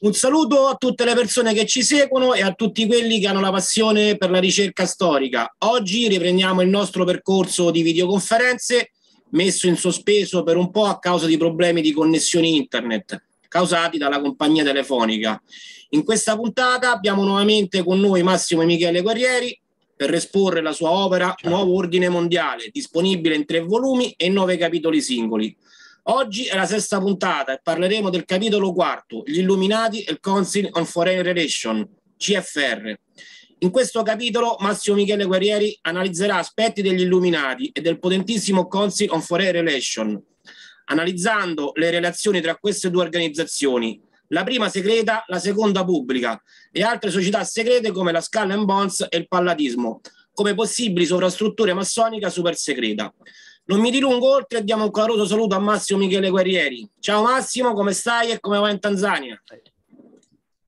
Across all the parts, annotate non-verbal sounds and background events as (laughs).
Un saluto a tutte le persone che ci seguono e a tutti quelli che hanno la passione per la ricerca storica. Oggi riprendiamo il nostro percorso di videoconferenze messo in sospeso per un po' a causa di problemi di connessione internet causati dalla compagnia telefonica. In questa puntata abbiamo nuovamente con noi Massimo e Michele Guerrieri per esporre la sua opera certo. Nuovo Ordine Mondiale, disponibile in tre volumi e nove capitoli singoli. Oggi è la sesta puntata e parleremo del capitolo quarto, gli Illuminati e il Council on Foreign Relations, CFR. In questo capitolo Massimo Michele Guerrieri analizzerà aspetti degli Illuminati e del potentissimo Council on Foreign Relations, analizzando le relazioni tra queste due organizzazioni, la prima segreta, la seconda pubblica, e altre società segrete come la Skull and Bonds e il Palladismo, come possibili sovrastrutture massoniche super segreta. Non mi dilungo oltre e diamo un caloroso saluto a Massimo Michele Guerrieri. Ciao Massimo, come stai e come va in Tanzania?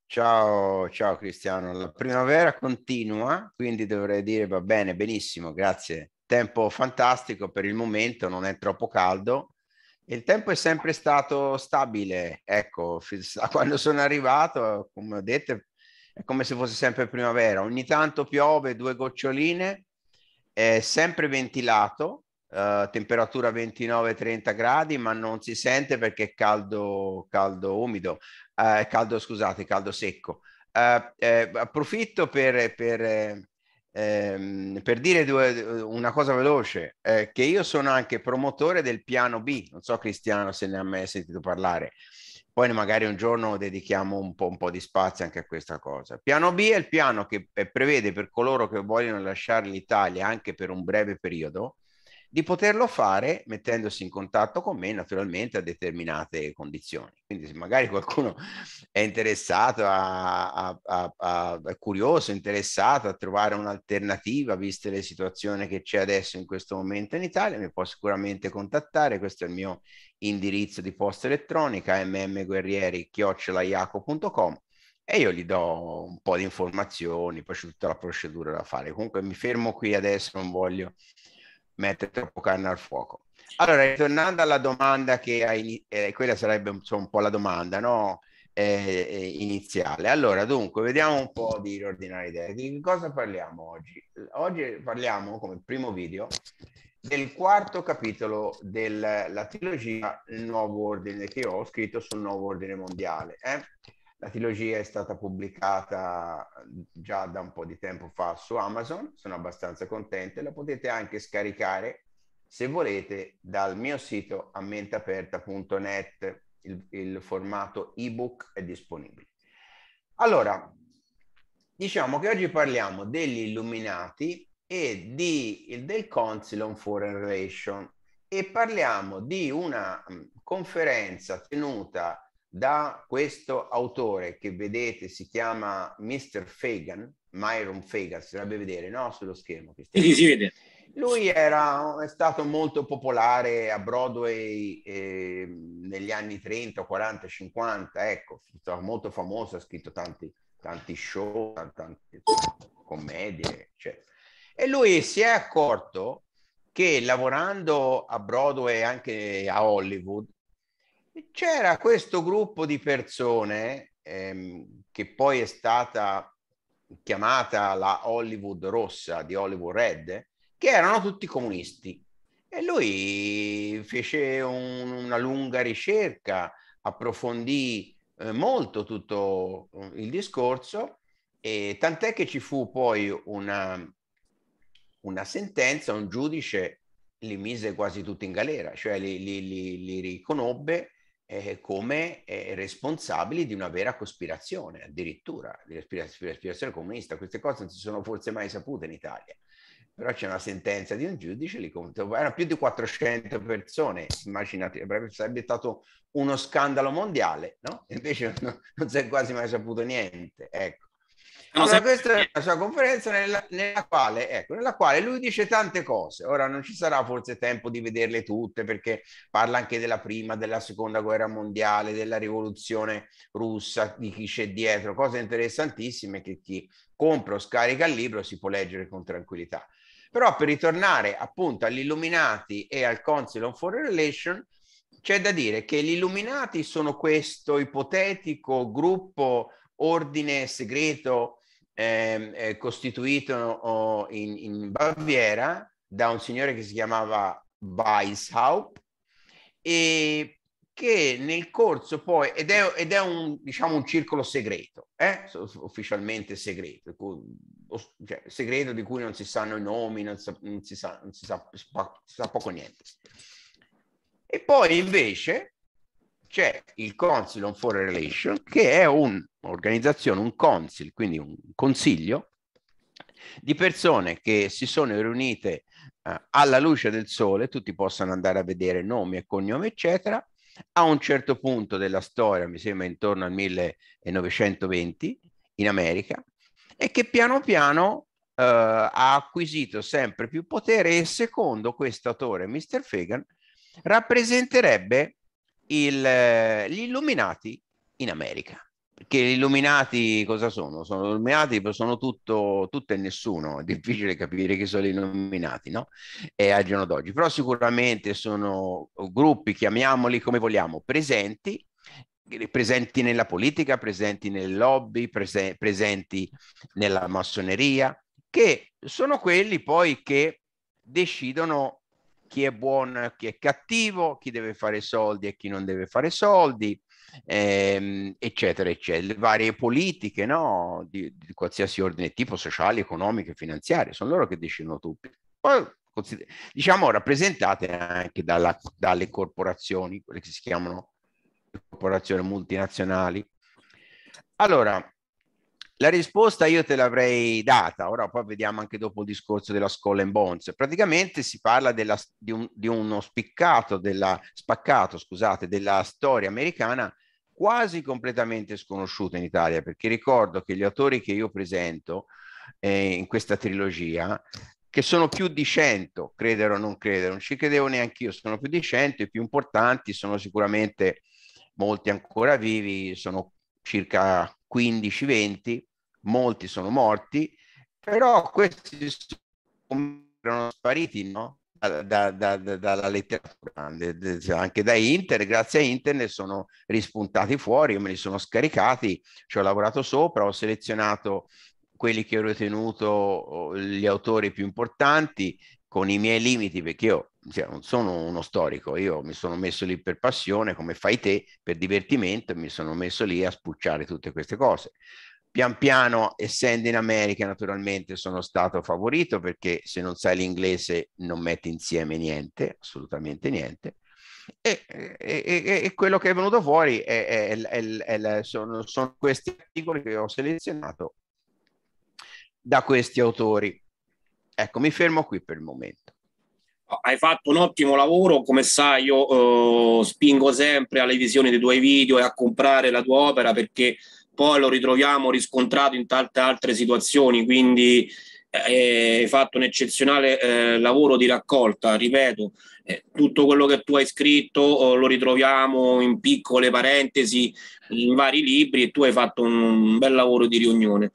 Ciao, ciao Cristiano, la primavera continua, quindi dovrei dire va bene, benissimo, grazie. Tempo fantastico per il momento, non è troppo caldo. Il tempo è sempre stato stabile, ecco, da (laughs) quando sono arrivato, come ho detto, è come se fosse sempre primavera. Ogni tanto piove, due goccioline, è sempre ventilato, eh, temperatura 29-30 gradi, ma non si sente perché è caldo, caldo umido, uh, caldo scusate, caldo secco. Uh, eh, approfitto per, per, ehm, per dire due, una cosa veloce, eh, che io sono anche promotore del piano B, non so Cristiano se ne ha mai sentito parlare, poi magari un giorno dedichiamo un po', un po', di spazio anche a questa cosa. Piano B è il piano che prevede per coloro che vogliono lasciare l'Italia anche per un breve periodo, di poterlo fare mettendosi in contatto con me naturalmente a determinate condizioni. Quindi se magari qualcuno è interessato, a, a, a, è curioso, interessato a trovare un'alternativa, viste le situazioni che c'è adesso in questo momento in Italia, mi può sicuramente contattare, questo è il mio indirizzo di posta elettronica mmguerrieri mmguerrieri.com e io gli do un po' di informazioni, poi c'è tutta la procedura da fare. Comunque mi fermo qui adesso, non voglio mette troppo carne al fuoco. Allora, ritornando alla domanda che hai, eh, quella sarebbe insomma, un po' la domanda, no? Eh, eh, iniziale. Allora, dunque, vediamo un po' di riordinare idee. Di cosa parliamo oggi? Oggi parliamo, come primo video, del quarto capitolo della trilogia Nuovo Ordine che ho scritto sul Nuovo Ordine Mondiale. Eh? La trilogia è stata pubblicata già da un po' di tempo fa su Amazon, sono abbastanza contento e la potete anche scaricare se volete dal mio sito ambientaperta.net, il, il formato ebook è disponibile. Allora, diciamo che oggi parliamo degli Illuminati e di, del Council on Foreign Relations e parliamo di una mm, conferenza tenuta da questo autore che vedete si chiama Mr. Fagan, Myron Fagan, si dovrebbe vedere no? sullo schermo. Sì, si vede. Lui era, è stato molto popolare a Broadway eh, negli anni 30, 40, 50, ecco, molto famoso, ha scritto tanti, tanti show, tante commedie, eccetera. Cioè. E lui si è accorto che lavorando a Broadway e anche a Hollywood, c'era questo gruppo di persone ehm, che poi è stata chiamata la Hollywood rossa di Hollywood Red, che erano tutti comunisti. E lui fece un, una lunga ricerca, approfondì eh, molto tutto eh, il discorso, e tant'è che ci fu poi una, una sentenza, un giudice li mise quasi tutti in galera, cioè li, li, li, li riconobbe eh, come eh, responsabili di una vera cospirazione, addirittura di respirazione comunista. Queste cose non si sono forse mai sapute in Italia. Però c'è una sentenza di un giudice, li conto, erano più di 400 persone, immaginate, sarebbe stato uno scandalo mondiale, no? Invece no, (laughs) non si è quasi mai saputo niente, ecco. Allora, sempre... questa è la sua conferenza nella, nella, quale, ecco, nella, quale, lui dice tante cose. Ora non ci sarà forse tempo di vederle tutte perché parla anche della prima, della seconda guerra mondiale, della rivoluzione russa, di chi c'è dietro, cose interessantissime che chi compra o scarica il libro si può leggere con tranquillità. Però per ritornare appunto agli Illuminati e al Council on Foreign Relations, c'è da dire che gli Illuminati sono questo ipotetico gruppo ordine segreto eh, costituito in, in, Baviera da un signore che si chiamava Weishaupt e che nel corso poi, ed è, ed è un, diciamo, un circolo segreto, eh? ufficialmente segreto, cioè, segreto di cui non si sanno i nomi, non, sa, non, si, sa, non si, sa, si, sa, poco niente. E poi invece c'è il Council on Foreign Relations che è un un'organizzazione, un council, quindi un consiglio di persone che si sono riunite eh, alla luce del sole, tutti possono andare a vedere nomi e cognomi, eccetera. A un certo punto della storia, mi sembra intorno al 1920 in America, e che piano piano eh, ha acquisito sempre più potere e secondo questo autore, Mr. Fagan, rappresenterebbe il, eh, gli illuminati in America che gli illuminati cosa sono? Sono illuminati, sono tutto, tutto e nessuno, è difficile capire chi sono gli illuminati, no? E al giorno d'oggi, però sicuramente sono gruppi, chiamiamoli come vogliamo, presenti, presenti nella politica, presenti nel lobby, prese- presenti nella massoneria, che sono quelli poi che decidono chi è buono, chi è cattivo, chi deve fare soldi e chi non deve fare soldi, ehm, eccetera, eccetera. Le varie politiche, no? Di, di qualsiasi ordine, tipo sociali, economiche, finanziarie, sono loro che decidono tutto. Poi diciamo rappresentate anche dalla, dalle corporazioni, quelle che si chiamano corporazioni multinazionali. Allora, la risposta io te l'avrei data, ora poi vediamo anche dopo il discorso della Skull and Bones. Praticamente si parla della, di, un, di, uno spiccato, della, spaccato, scusate, della storia americana quasi completamente sconosciuta in Italia, perché ricordo che gli autori che io presento eh, in questa trilogia, che sono più di 100, credere o non credere, non ci credevo neanche io, sono più di 100, i più importanti sono sicuramente molti ancora vivi, sono circa 15-20, molti sono morti, però questi sono spariti, no? da, da, da, dalla letteratura, cioè, anche da internet, grazie a internet sono rispuntati fuori, io me li sono scaricati, ci ho lavorato sopra, ho selezionato quelli che ho ritenuto gli autori più importanti con i miei limiti, perché io cioè, non sono uno storico, io mi sono messo lì per passione, come fai te, per divertimento, mi sono messo lì a spucciare tutte queste cose. Pian piano, essendo in America, naturalmente sono stato favorito perché se non sai l'inglese non metti insieme niente, assolutamente niente. E, e, e, e quello che è venuto fuori è, è, è, sono, sono questi articoli che ho selezionato da questi autori. Ecco, mi fermo qui per il momento. Hai fatto un ottimo lavoro, come sai io eh, spingo sempre alle visioni dei tuoi video e a comprare la tua opera perché poi lo ritroviamo riscontrato in tante altre situazioni, quindi eh, hai fatto un eccezionale eh, lavoro di raccolta, ripeto, eh, tutto quello che tu hai scritto oh, lo ritroviamo in piccole parentesi in vari libri e tu hai fatto un, un bel lavoro di riunione.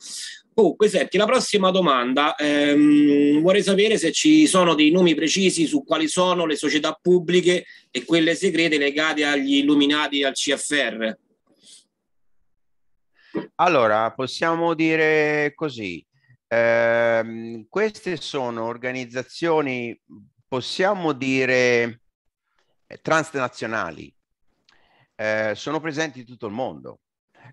Comunque, oh, senti, la prossima domanda, ehm, vorrei sapere se ci sono dei nomi precisi su quali sono le società pubbliche e quelle segrete legate agli illuminati e al CFR. Allora, possiamo dire così, eh, queste sono organizzazioni, possiamo dire, eh, transnazionali, eh, sono presenti in tutto il mondo.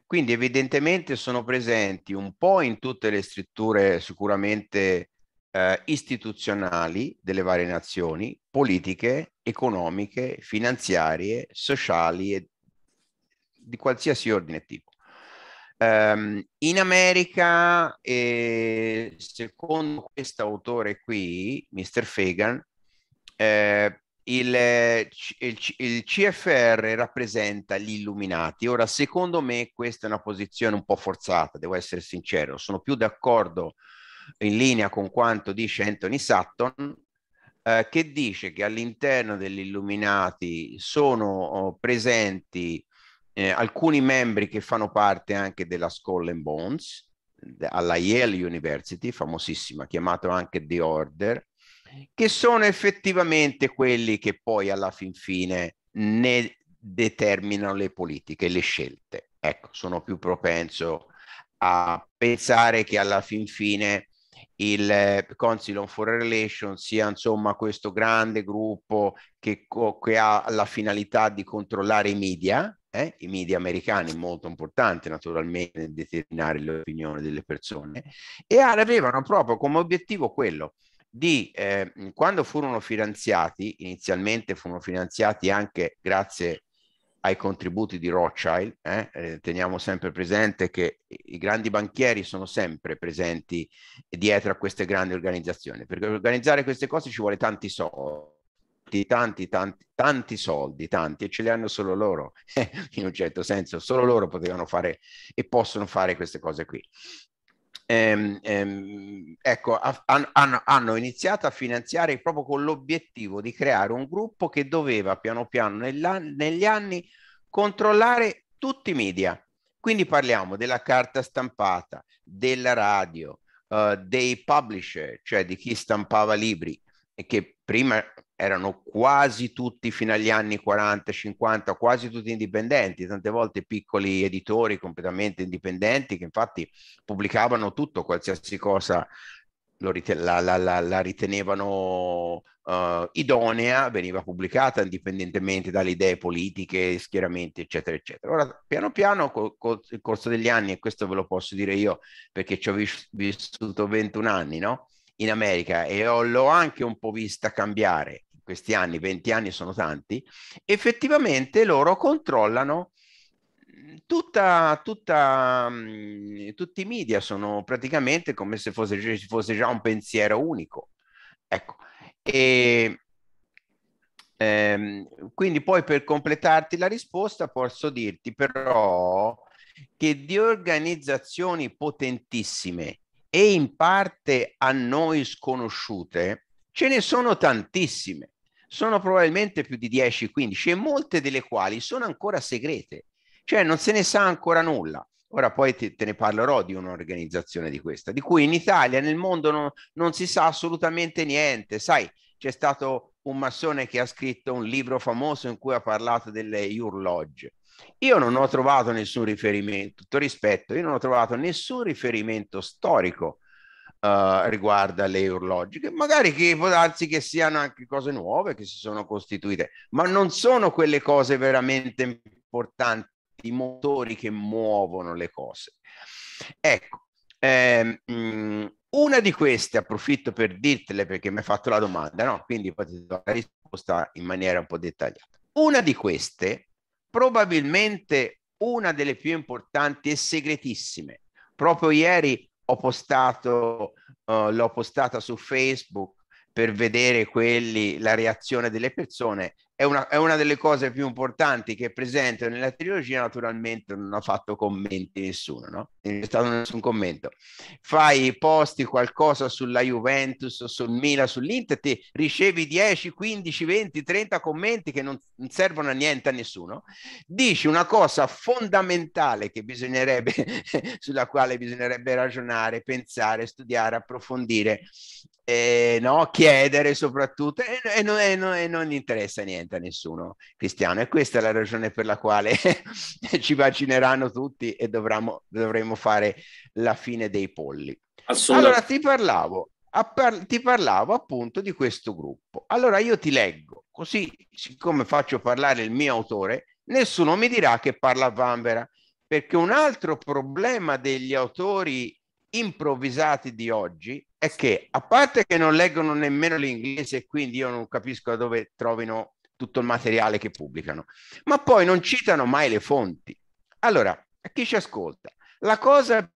Quindi evidentemente sono presenti un po' in tutte le strutture sicuramente eh, istituzionali delle varie nazioni, politiche, economiche, finanziarie, sociali e di qualsiasi ordine tipo. Um, in America, eh, secondo questo autore qui, Mr. Fagan, eh, il, il, il, CFR rappresenta gli illuminati. Ora, secondo me, questa è una posizione un po' forzata, devo essere sincero. Sono più d'accordo in linea con quanto dice Anthony Sutton, eh, che dice che all'interno degli illuminati sono oh, presenti eh, alcuni membri che fanno parte anche della Skull and Bones alla Yale University, famosissima, chiamato anche The Order, che sono effettivamente quelli che poi alla fin fine ne determinano le politiche, le scelte. Ecco, sono più propenso a pensare che alla fin fine il eh, Council on Foreign Relations sia insomma questo grande gruppo che, che ha la finalità di controllare i media, eh, i media americani molto importanti naturalmente nel determinare l'opinione delle persone e avevano proprio come obiettivo quello di eh, quando furono finanziati inizialmente furono finanziati anche grazie ai contributi di Rothschild eh, eh teniamo sempre presente che i grandi banchieri sono sempre presenti dietro a queste grandi organizzazioni perché per organizzare queste cose ci vuole tanti soldi tanti, tanti, tanti, tanti soldi, tanti, e ce li hanno solo loro, (laughs) in un certo senso, solo loro potevano fare e possono fare queste cose qui. Ehm, ehm, ecco, han, han, hanno iniziato a finanziare proprio con l'obiettivo di creare un gruppo che doveva piano piano negli anni controllare tutti i media. Quindi parliamo della carta stampata, della radio, uh, dei publisher, cioè di chi stampava libri, e che prima erano quasi tutti fino agli anni 40, 50, quasi tutti indipendenti, tante volte piccoli editori completamente indipendenti che infatti pubblicavano tutto, qualsiasi cosa rite- la, la, la, la, ritenevano uh, idonea, veniva pubblicata indipendentemente dalle idee politiche, schieramenti, eccetera, eccetera. Ora, piano piano, col, col, col corso degli anni, e questo ve lo posso dire io perché ci ho vis- vissuto 21 anni, no? in America e l'ho anche un po' vista cambiare in questi anni, 20 anni sono tanti, effettivamente loro controllano mhmm, tutta, tutta, mhmm, tutti i media, sono praticamente come se fosse, fosse già un pensiero unico. Ecco, e ehm, quindi poi per completarti la risposta posso dirti però che di organizzazioni potentissime e in parte a noi sconosciute, ce ne sono tantissime. Sono probabilmente più di 10-15 e molte delle quali sono ancora segrete, cioè non se ne sa ancora nulla. Ora poi te, te ne parlerò di un'organizzazione di questa, di cui in Italia, nel mondo non, non si sa assolutamente niente. Sai, c'è stato un massone che ha scritto un libro famoso in cui ha parlato delle urlogge io non ho trovato nessun riferimento, tutto rispetto, io non ho trovato nessun riferimento storico uh, riguardo alle orologiche, magari che può darsi che siano anche cose nuove che si sono costituite, ma non sono quelle cose veramente importanti, i motori che muovono le cose. Ecco, ehm, mm, una di queste, approfitto per dirtele perché mi hai fatto la domanda, no? quindi poi ti do la risposta in maniera un po' dettagliata. Una di queste probabilmente una delle più importanti e segretissime. Proprio ieri ho postato, uh, l'ho postata su Facebook per vedere quelli, la reazione delle persone è una, è una, delle cose più importanti che è presente nella trilogia, naturalmente non ha fatto commenti nessuno, no? Non c'è stato nessun commento. Fai posti qualcosa sulla Juventus, sul Mila, sull'Inter, ti ricevi 10, 15, 20, 30 commenti che non, non servono a niente a nessuno. Dici una cosa fondamentale che bisognerebbe, (laughs) sulla quale bisognerebbe ragionare, pensare, studiare, approfondire, eh, no? chiedere soprattutto, e, e, non, e, non, e non interessa niente niente a nessuno cristiano e questa è la ragione per la quale (laughs) ci vaccineranno tutti e dovramo, dovremo fare la fine dei polli. Allora ti parlavo, par- ti parlavo appunto di questo gruppo. Allora io ti leggo, così siccome faccio parlare il mio autore, nessuno mi dirà che parla a Vanvera, perché un altro problema degli autori improvvisati di oggi è che a parte che non leggono nemmeno l'inglese quindi io non capisco da dove trovino tutto il materiale che pubblicano, ma poi non citano mai le fonti. Allora, a chi ci ascolta, la cosa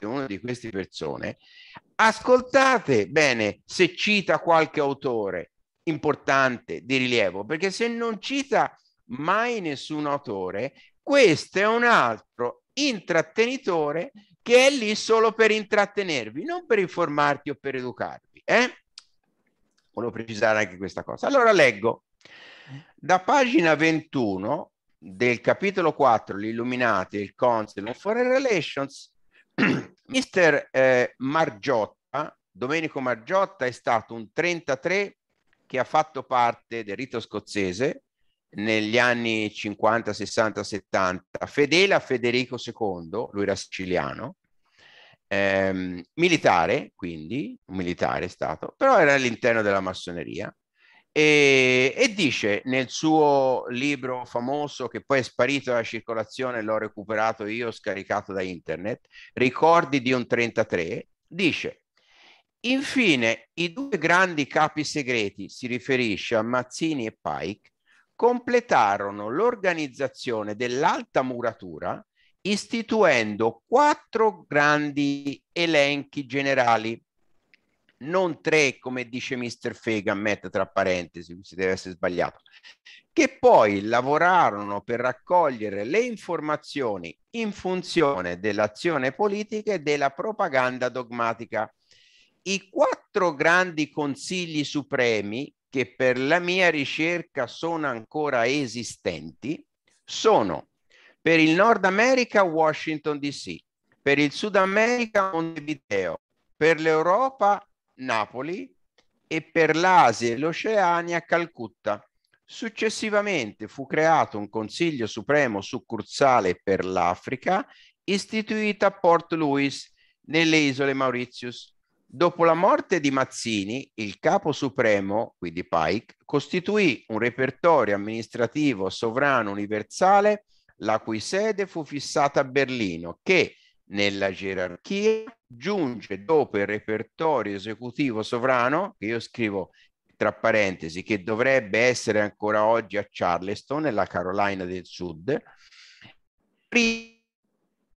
una di queste persone, ascoltate bene se cita qualche autore importante di rilievo, perché se non cita mai nessun autore, questo è un altro intrattenitore che è lì solo per intrattenervi, non per informarti o per educarvi. Eh? Volevo precisare anche questa cosa. Allora leggo. Da pagina 21 del capitolo 4, l'Illuminati, il Council on Foreign Relations, (clears throat) mister eh, Margiotta, Domenico Margiotta è stato un 33 che ha fatto parte del rito scozzese negli anni 50, 60, 70, fedele a Federico II, lui era siciliano, ehm, militare, quindi un militare è stato, però era all'interno della massoneria. E, e, dice nel suo libro famoso che poi è sparito dalla circolazione, l'ho recuperato io, scaricato da internet, Ricordi di un 33, dice, infine i due grandi capi segreti, si riferisce a Mazzini e Pike, completarono l'organizzazione dell'alta muratura istituendo quattro grandi elenchi generali, non tre come dice Mr. Fegan, mette tra parentesi, si deve essere sbagliato, che poi lavorarono per raccogliere le informazioni in funzione dell'azione politica e della propaganda dogmatica. I quattro grandi consigli supremi, che per la mia ricerca sono ancora esistenti, sono per il Nord America, Washington DC. Per il Sud America, Montevideo. Per l'Europa, Napoli. E per l'Asia e l'Oceania, Calcutta. Successivamente fu creato un Consiglio Supremo succursale per l'Africa, istituito a Port Louis, nelle isole Mauritius. Dopo la morte di Mazzini, il capo supremo, quindi Pike, costituì un repertorio amministrativo sovrano universale la cui sede fu fissata a Berlino, che nella gerarchia giunge dopo il repertorio esecutivo sovrano, che io scrivo tra parentesi, che dovrebbe essere ancora oggi a Charleston, nella Carolina del Sud, i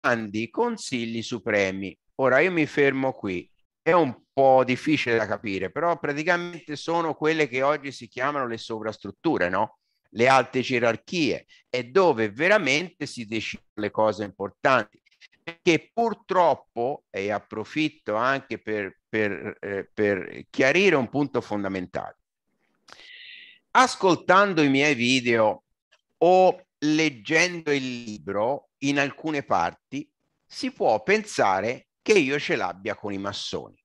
grandi consigli supremi. Ora io mi fermo qui, è un po' difficile da capire, però praticamente sono quelle che oggi si chiamano le sovrastrutture, no? le alte gerarchie, e dove veramente si decidono le cose importanti. Che purtroppo, e approfitto anche per, per, eh, per chiarire un punto fondamentale, ascoltando i miei video o leggendo il libro in alcune parti, si può pensare che io ce l'abbia con i massoni.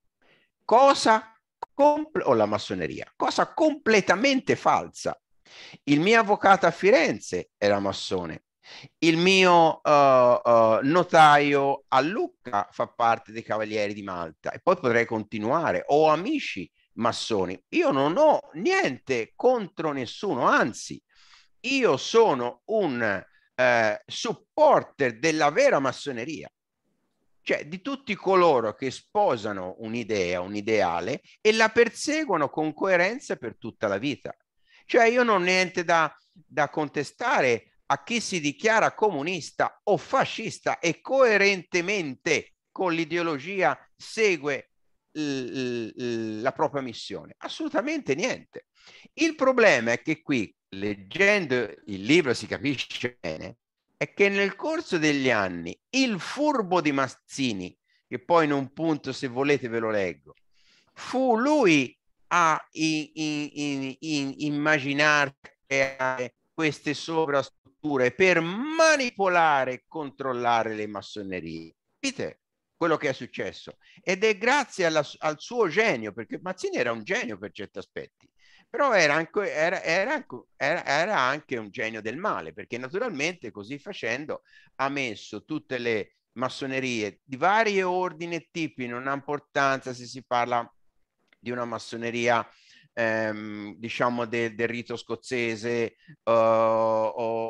Cosa o la massoneria, cosa completamente falsa, il mio avvocato a Firenze era massone. Il mio uh, uh, notaio a Lucca fa parte dei Cavalieri di Malta e poi potrei continuare. Ho amici massoni. Io non ho niente contro nessuno, anzi, io sono un uh, supporter della vera massoneria cioè di tutti coloro che sposano un'idea, un ideale e la perseguono con coerenza per tutta la vita. Cioè io non ho niente da, da contestare a chi si dichiara comunista o fascista e coerentemente con l'ideologia segue la propria missione? Assolutamente niente. Il problema è che qui, leggendo il libro si capisce bene, è che nel corso degli anni il furbo di Mazzini, che poi in un punto se volete ve lo leggo, fu lui a in, in, in, immaginare queste sovrastrutture per manipolare e controllare le massonerie. Capite quello che è successo? Ed è grazie alla, al suo genio, perché Mazzini era un genio per certi aspetti, però era anche, era, era, era anche un genio del male, perché naturalmente così facendo ha messo tutte le massonerie di vari ordini e tipi, non ha importanza se si parla di una massoneria ehm, diciamo de, del rito scozzese uh, o,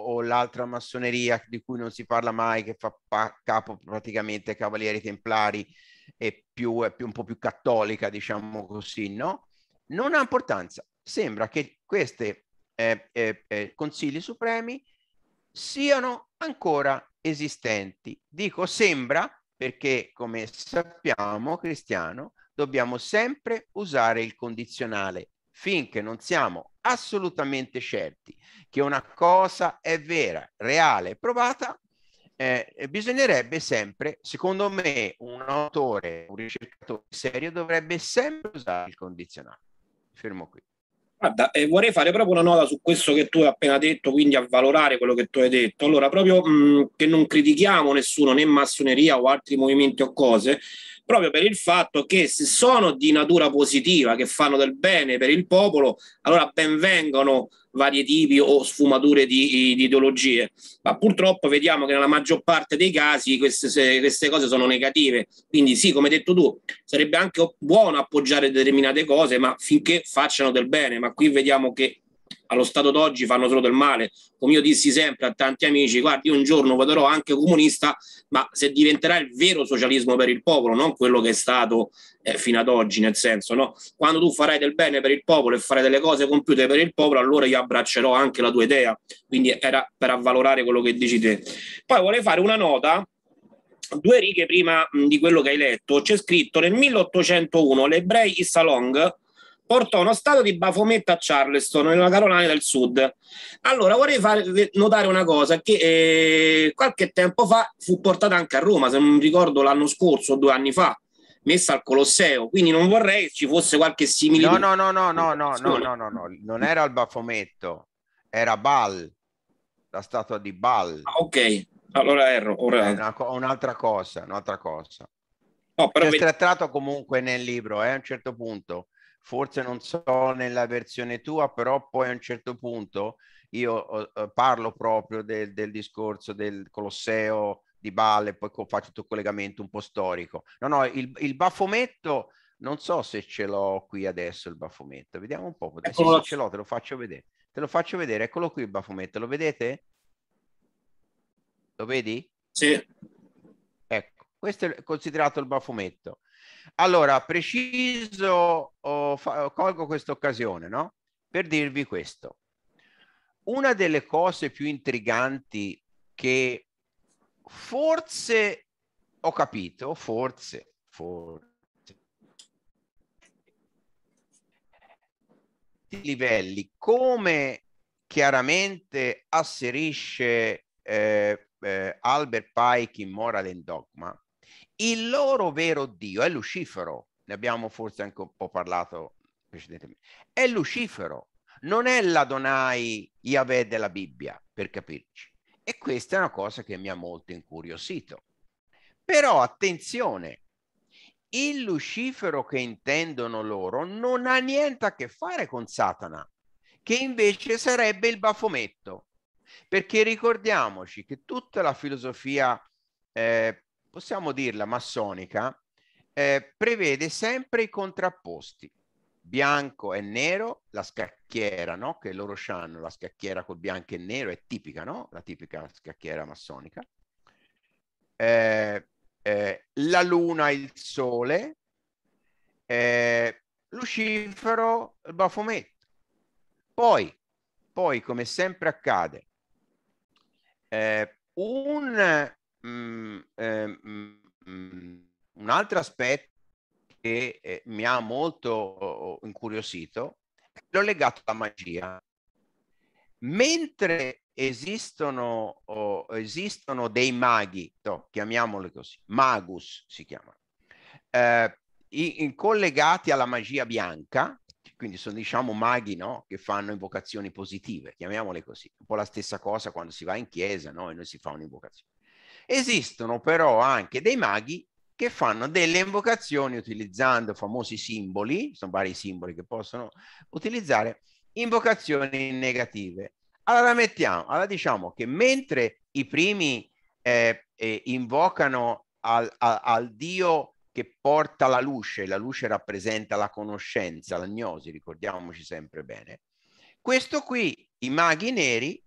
o, l'altra massoneria di cui non si parla mai che fa pa- capo praticamente ai cavalieri templari e più, è più, un po' più cattolica diciamo così no? Non ha importanza, sembra che questi eh, eh, eh, consigli supremi siano ancora esistenti. Dico sembra perché come sappiamo Cristiano dobbiamo sempre usare il condizionale finché non siamo assolutamente certi che una cosa è vera, reale, provata, eh, bisognerebbe sempre, secondo me, un autore, un ricercatore serio dovrebbe sempre usare il condizionale. Fermo qui. Guarda, eh, vorrei fare proprio una nota su questo che tu hai appena detto, quindi a valorare quello che tu hai detto. Allora, proprio mh, mm, che non critichiamo nessuno, né massoneria o altri movimenti o cose, proprio per il fatto che se sono di natura positiva, che fanno del bene per il popolo, allora benvengano vari tipi o sfumature di, di, ideologie, ma purtroppo vediamo che nella maggior parte dei casi queste, queste, cose sono negative. Quindi sì, come hai detto tu, sarebbe anche buono appoggiare determinate cose, ma finché facciano del bene, ma qui vediamo che allo stato d'oggi fanno solo del male. Come io dissi sempre a tanti amici, guardi, un giorno voterò anche comunista, ma se diventerà il vero socialismo per il popolo, non quello che è stato eh, fino ad oggi, nel senso, no? Quando tu farai del bene per il popolo e farai delle cose compiute per il popolo, allora io abbraccerò anche la tua idea. Quindi era per avvalorare quello che dici te. Poi vorrei fare una nota due righe prima di quello che hai letto, c'è scritto nel 1801 l'ebrei Issalong portò uno stato di Baphomet a Charleston, nella Carolina del Sud. Allora vorrei fare, notare una cosa, che eh, qualche tempo fa fu portata anche a Roma, se non ricordo l'anno scorso o due anni fa, messa al Colosseo, quindi non vorrei ci fosse qualche simile... No, no, no, no, no, no, no, no, no, no, non era il Bafometto, era Bal, la statua di Bal. Ah, ok, allora erro. Ora... Una, un'altra cosa, un'altra cosa. No, però... È trattato comunque nel libro, eh, a un certo punto forse non so nella versione tua, però poi a un certo punto io eh, eh parlo proprio del, del, discorso del Colosseo di Balle, poi faccio tutto il collegamento un po' storico. No, no, il, il baffometto, non so se ce l'ho qui adesso il baffometto, vediamo un po'. Eh, sì, sì, ce l'ho, te lo faccio vedere. Te lo faccio vedere, eccolo qui il baffometto, lo vedete? Lo vedi? Sì. Ecco, questo è considerato il baffometto. Allora, preciso, oh, fa, colgo questa occasione, no? Per dirvi questo. Una delle cose più intriganti che forse ho capito, forse, forse, livelli, come chiaramente asserisce eh, eh, Albert Pike in Moral and Dogma, il loro vero Dio è Lucifero, ne abbiamo forse anche un po' parlato precedentemente, è Lucifero, non è l'Adonai Yahweh della Bibbia, per capirci. E questa è una cosa che mi ha molto incuriosito. Però attenzione, il Lucifero che intendono loro non ha niente a che fare con Satana, che invece sarebbe il Bafometto. Perché ricordiamoci che tutta la filosofia eh, possiamo dirla massonica, eh, prevede sempre i contrapposti, bianco e nero, la scacchiera, no? Che loro hanno, la scacchiera col bianco e nero è tipica, no? La tipica scacchiera massonica. Eh, eh, la luna, il sole, eh, Lucifero, il Bafometto. Poi, poi, come sempre accade, eh, un Mm, ehm, mm, mm, un altro aspetto che eh, mi ha molto oh, incuriosito è quello legato alla magia. Mentre esistono, oh, esistono dei maghi, no, chiamiamoli così, magus si chiama eh, i, in, collegati alla magia bianca, quindi sono diciamo maghi no? che fanno invocazioni positive, chiamiamole così, un po' la stessa cosa quando si va in chiesa no? e noi si fa un'invocazione. Esistono però anche dei maghi che fanno delle invocazioni utilizzando famosi simboli, sono vari simboli che possono utilizzare, invocazioni negative. Allora mettiamo, allora diciamo che mentre i primi eh, eh, invocano al, al, al Dio che porta la luce, la luce rappresenta la conoscenza, l'agnosi, ricordiamoci sempre bene. Questo qui, i maghi neri,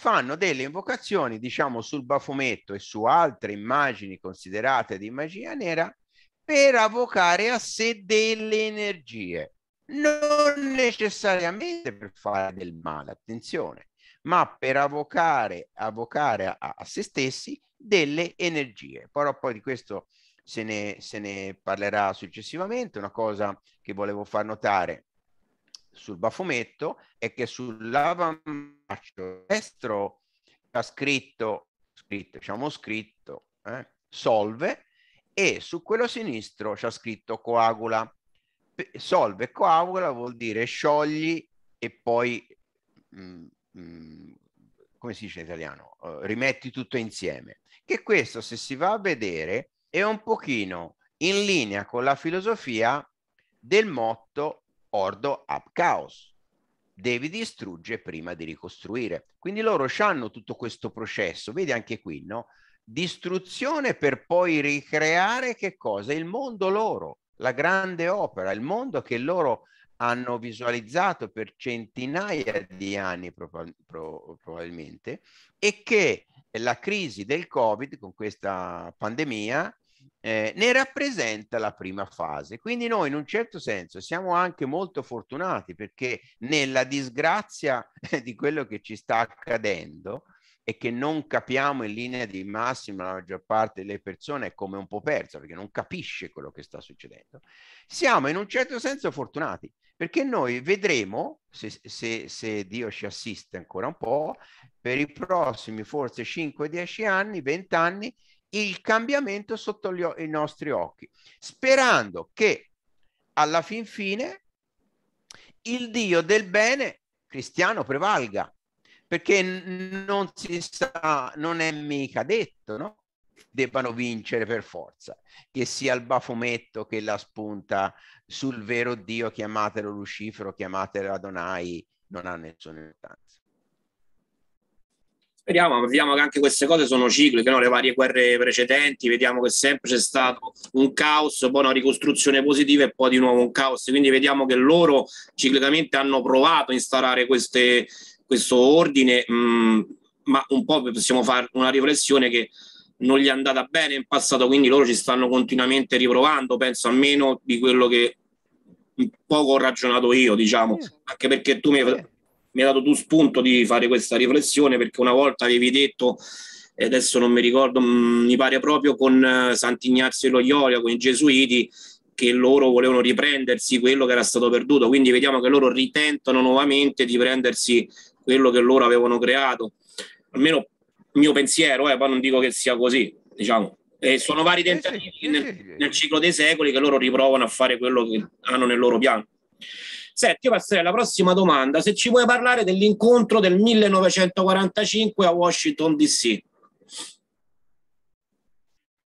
fanno delle invocazioni, diciamo, sul bafometto e su altre immagini considerate di magia nera per avvocare a sé delle energie. Non necessariamente per fare del male, attenzione, ma per avvocare, avvocare a, a se stessi delle energie. Però poi di questo se ne, se ne parlerà successivamente. Una cosa che volevo far notare sul bafometto è che sull'avambraccio destro c'è scritto, scritto, diciamo scritto, eh, solve e su quello sinistro c'è scritto coagula. Solve e coagula vuol dire sciogli e poi, mh, mm, mh, mm, come si dice in italiano, uh, rimetti tutto insieme. Che questo, se si va a vedere, è un pochino in linea con la filosofia del motto Ordo ab caos. Devi distruggere prima di ricostruire. Quindi loro hanno tutto questo processo, vedi anche qui, no? Distruzione per poi ricreare che cosa? Il mondo loro, la grande opera, il mondo che loro hanno visualizzato per centinaia di anni probabilmente e che la crisi del Covid con questa pandemia eh, ne rappresenta la prima fase. Quindi noi in un certo senso siamo anche molto fortunati perché nella disgrazia (laughs) di quello che ci sta accadendo e che non capiamo in linea di massima la maggior parte delle persone è come un po' persa perché non capisce quello che sta succedendo. Siamo in un certo senso fortunati perché noi vedremo, se, se, se Dio ci assiste ancora un po', per i prossimi forse 5-10 anni, 20 anni, il cambiamento sotto gli, i nostri occhi, sperando che alla fin fine il Dio del bene cristiano prevalga, perché non si sa, non è mica detto, no? debbano vincere per forza, che sia il bafometto che la spunta sul vero Dio, chiamatelo Lucifero, chiamatelo Adonai, non ha nessuna importanza. Speriamo, vediamo che anche queste cose sono cicliche, no? le varie guerre precedenti, vediamo che sempre c'è stato un caos, poi una ricostruzione positiva e poi di nuovo un caos, quindi vediamo che loro ciclicamente hanno provato a instaurare queste, questo ordine, mh, mm, ma un po' possiamo fare una riflessione che non gli è andata bene in passato, quindi loro ci stanno continuamente riprovando, penso almeno di quello che un poco ho ragionato io, diciamo, anche perché tu mi hai mi hai dato tu spunto di fare questa riflessione perché una volta avevi detto e adesso non mi ricordo, mm, mi pare proprio con eh, Sant'Ignazio e Loyola, con i Gesuiti, che loro volevano riprendersi quello che era stato perduto. Quindi vediamo che loro ritentano nuovamente di prendersi quello che loro avevano creato. Almeno il mio pensiero, eh, poi non dico che sia così, diciamo. E sono vari eh, tentativi nel, nel ciclo dei secoli che loro riprovano a fare quello che hanno nel loro piano. Senti, io passerei alla prossima domanda, se ci vuoi parlare dell'incontro del 1945 a Washington DC.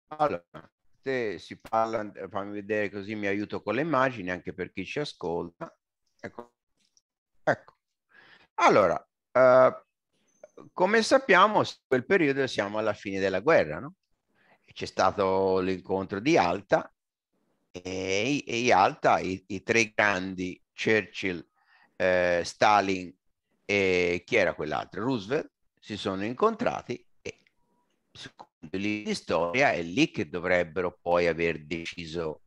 Allora, se si parla, fammi vedere così mi aiuto con le immagini anche per chi ci ascolta. Ecco. ecco. Allora, eh, come sappiamo, in quel periodo siamo alla fine della guerra, no? C'è stato l'incontro di Alta e, e Alta, i, i, tre grandi Churchill, eh, Stalin e chi era quell'altro? Roosevelt si sono incontrati e secondo lì di storia è lì che dovrebbero poi aver deciso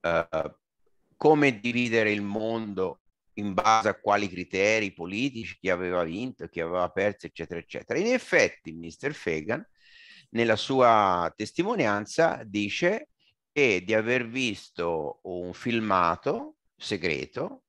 eh, come dividere il mondo in base a quali criteri politici, chi aveva vinto, chi aveva perso, eccetera, eccetera. In effetti, Mr. Fagan, nella sua testimonianza, dice che di aver visto un filmato segreto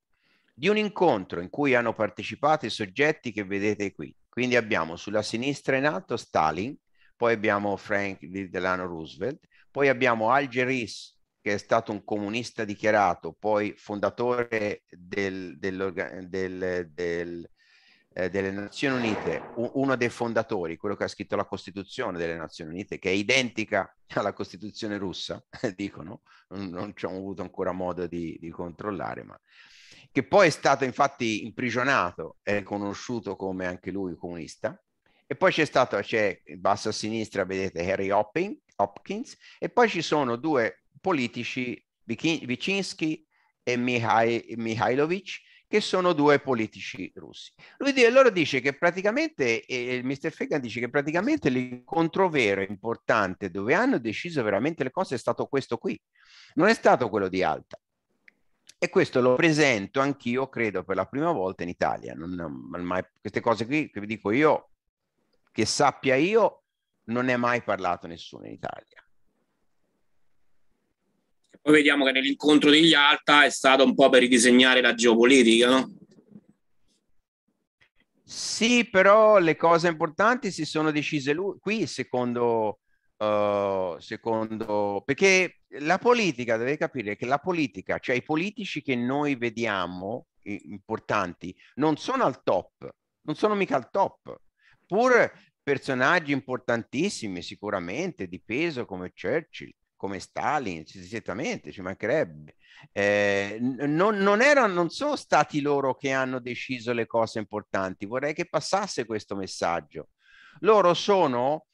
di un incontro in cui hanno partecipato i soggetti che vedete qui. Quindi abbiamo sulla sinistra in alto Stalin, poi abbiamo Franklin Delano Roosevelt, poi abbiamo Algeris, che è stato un comunista dichiarato, poi fondatore del, del, del, eh, delle Nazioni Unite, uno dei fondatori, quello che ha scritto la Costituzione delle Nazioni Unite, che è identica (laughs) alla Costituzione russa, (laughs) dicono, non, non ci ho avuto ancora modo di, di controllare, ma che poi è stato infatti imprigionato e riconosciuto come anche lui comunista. E poi c'è stato, c'è in basso a sinistra, vedete Harry Hopkins, e poi ci sono due politici, Vicinski e Mihai, Mihailovic, che sono due politici russi. Lui dice, loro dice che praticamente, eh, il mister Fegan dice che praticamente l'incontro vero, e importante, dove hanno deciso veramente le cose è stato questo qui, non è stato quello di Alta. E questo lo presento anch'io, credo, per la prima volta in Italia. Non, non, mai, queste cose qui che vi dico io, che sappia io, non è mai parlato nessuno in Italia. Poi vediamo che nell'incontro di Yalta è stato un po' per ridisegnare la geopolitica, no? Sì, però le cose importanti si sono decise lui, qui, secondo, uh, secondo... Perché la politica, deve capire che la politica, cioè i politici che noi vediamo importanti, non sono al top, non sono mica al top, pur personaggi importantissimi sicuramente, di peso come Churchill, come Stalin, certamente ci mancherebbe. Eh, non, non, erano, non sono stati loro che hanno deciso le cose importanti, vorrei che passasse questo messaggio. Loro sono,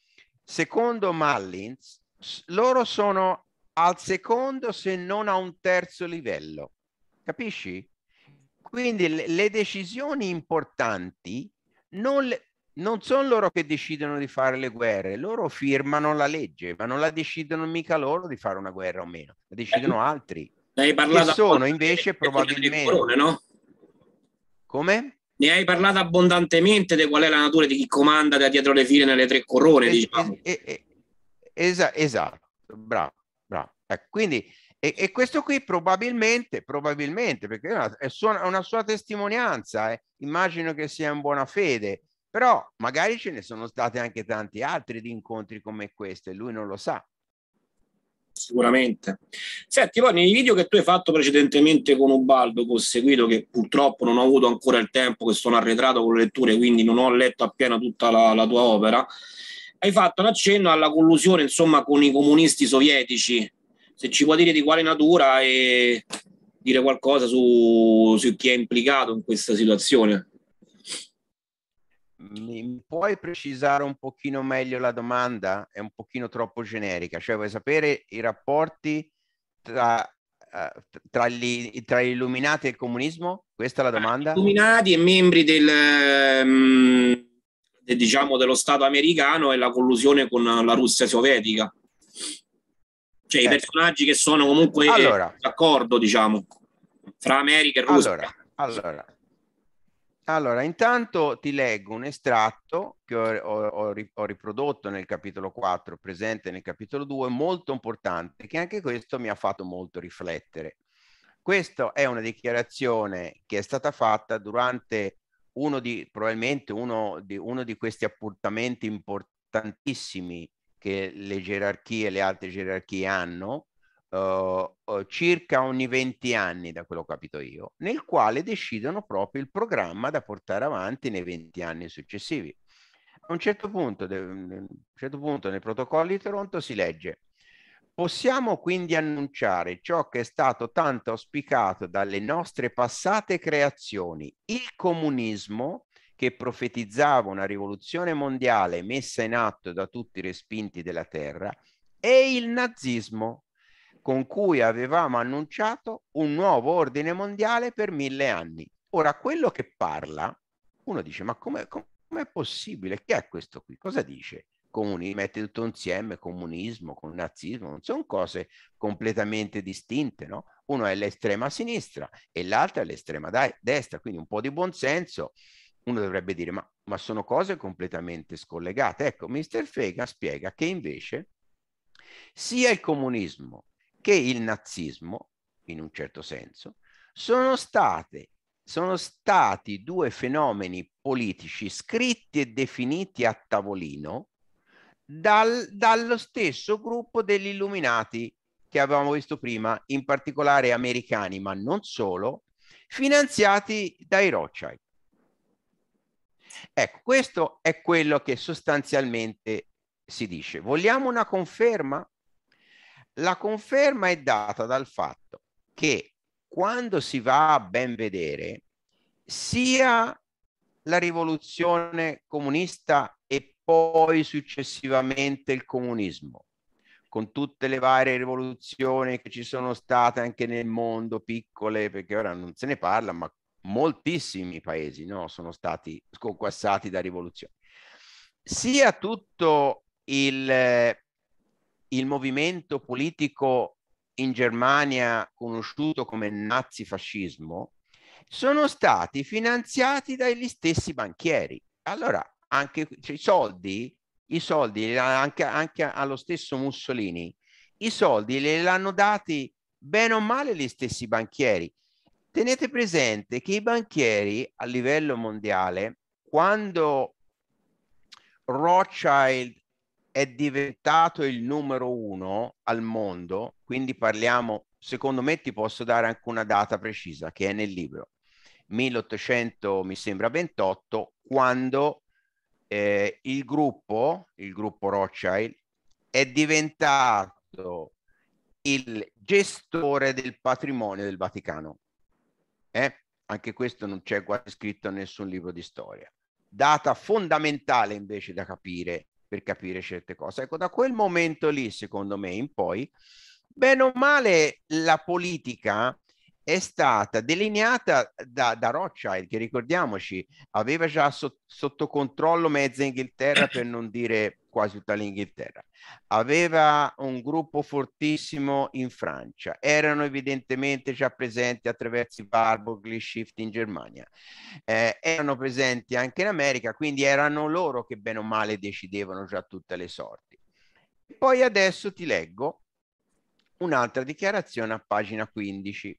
secondo Mullins, loro sono al secondo se non a un terzo livello, capisci? Quindi le, le decisioni importanti non le, non sono loro che decidono di fare le guerre, loro firmano la legge, ma non la decidono mica loro di fare una guerra o meno, la decidono eh, altri. Hai parlato che sono invece probabilmente... Corone, no? Come? Ne hai parlato abbondantemente di qual è la natura di chi comanda da dietro le file nelle tre corone, es- diciamo. es- es- es- esatto, bravo, bravo. Ecco, quindi... E, e, questo qui probabilmente, probabilmente, perché è una, è una sua testimonianza, eh, immagino che sia in buona fede, però magari ce ne sono stati anche tanti altri di incontri come questo e lui non lo sa. Sicuramente. Senti, poi nei video che tu hai fatto precedentemente con Ubaldo, che ho seguito, che purtroppo non ho avuto ancora il tempo, che sono arretrato con le letture, quindi non ho letto appieno tutta la, la tua opera, hai fatto un accenno alla collusione insomma, con i comunisti sovietici. Se ci puoi dire di quale natura e dire qualcosa su, su chi è implicato in questa situazione mi puoi precisare un pochino meglio la domanda? È un pochino troppo generica, cioè vuoi sapere i rapporti tra, eh, tra gli, tra gli illuminati e il comunismo? Questa è la domanda? Illuminati e membri del, mm, diciamo, dello Stato americano e la collusione con la Russia sovietica. Cioè ecco. i eh. personaggi che sono comunque allora, d'accordo, diciamo, fra America e Russia. Allora, allora allora, intanto ti leggo un estratto che ho, ho, ho, riprodotto nel capitolo 4, presente nel capitolo 2, molto importante, che anche questo mi ha fatto molto riflettere. Questa è una dichiarazione che è stata fatta durante uno di, probabilmente uno di, uno di questi appuntamenti importantissimi che le gerarchie, le alte gerarchie hanno, uh, circa ogni 20 anni, da quello che ho capito io, nel quale decidono proprio il programma da portare avanti nei 20 anni successivi. A un certo punto, de, un certo punto nei protocolli di Toronto si legge Possiamo quindi annunciare ciò che è stato tanto auspicato dalle nostre passate creazioni, il comunismo che profetizzava una rivoluzione mondiale messa in atto da tutti i respinti della terra, e il nazismo con cui avevamo annunciato un nuovo ordine mondiale per mille anni. Ora, quello che parla, uno dice, ma come è possibile? Chi è questo qui? Cosa dice? Comuni, mette tutto insieme, comunismo, con nazismo, non sono cose completamente distinte, no? Uno è l'estrema sinistra e l'altro è l'estrema destra, quindi un po' di buonsenso uno dovrebbe dire ma, ma sono cose completamente scollegate. Ecco, Mr. Fega spiega che invece sia il comunismo che il nazismo, in un certo senso, sono, state, sono stati due fenomeni politici scritti e definiti a tavolino dal, dallo stesso gruppo degli illuminati che avevamo visto prima, in particolare americani, ma non solo, finanziati dai Rothschild. Ecco, questo è quello che sostanzialmente si dice. Vogliamo una conferma? La conferma è data dal fatto che quando si va a ben vedere, sia la rivoluzione comunista e poi successivamente il comunismo, con tutte le varie rivoluzioni che ci sono state anche nel mondo, piccole, perché ora non se ne parla, ma moltissimi paesi no, sono stati sconquassati da rivoluzioni. Sia tutto il il movimento politico in Germania conosciuto come nazifascismo sono stati finanziati dagli stessi banchieri. Allora, anche cioè, i soldi, i soldi eh, anche, anche allo stesso Mussolini, i soldi le hanno dati bene o male gli stessi banchieri. Tenete presente che i banchieri a livello mondiale, quando Rothschild è diventato il numero uno al mondo, quindi parliamo, secondo me ti posso dare anche una data precisa che è nel libro, 1800 mi sembra 28, quando eh, il gruppo, il gruppo Rothschild, è diventato il gestore del patrimonio del Vaticano. Eh? Anche questo non c'è quasi scritto in nessun libro di storia. Data fondamentale invece da capire per capire certe cose. Ecco, da quel momento lì, secondo me, in poi, bene o male, la politica è stata delineata da, da Rothschild, che ricordiamoci aveva già so, sotto controllo mezza Inghilterra, per non dire quasi tutta l'Inghilterra, aveva un gruppo fortissimo in Francia, erano evidentemente già presenti attraverso i gli Shift in Germania, eh, erano presenti anche in America, quindi erano loro che bene o male decidevano già tutte le sorti. Poi adesso ti leggo un'altra dichiarazione a pagina 15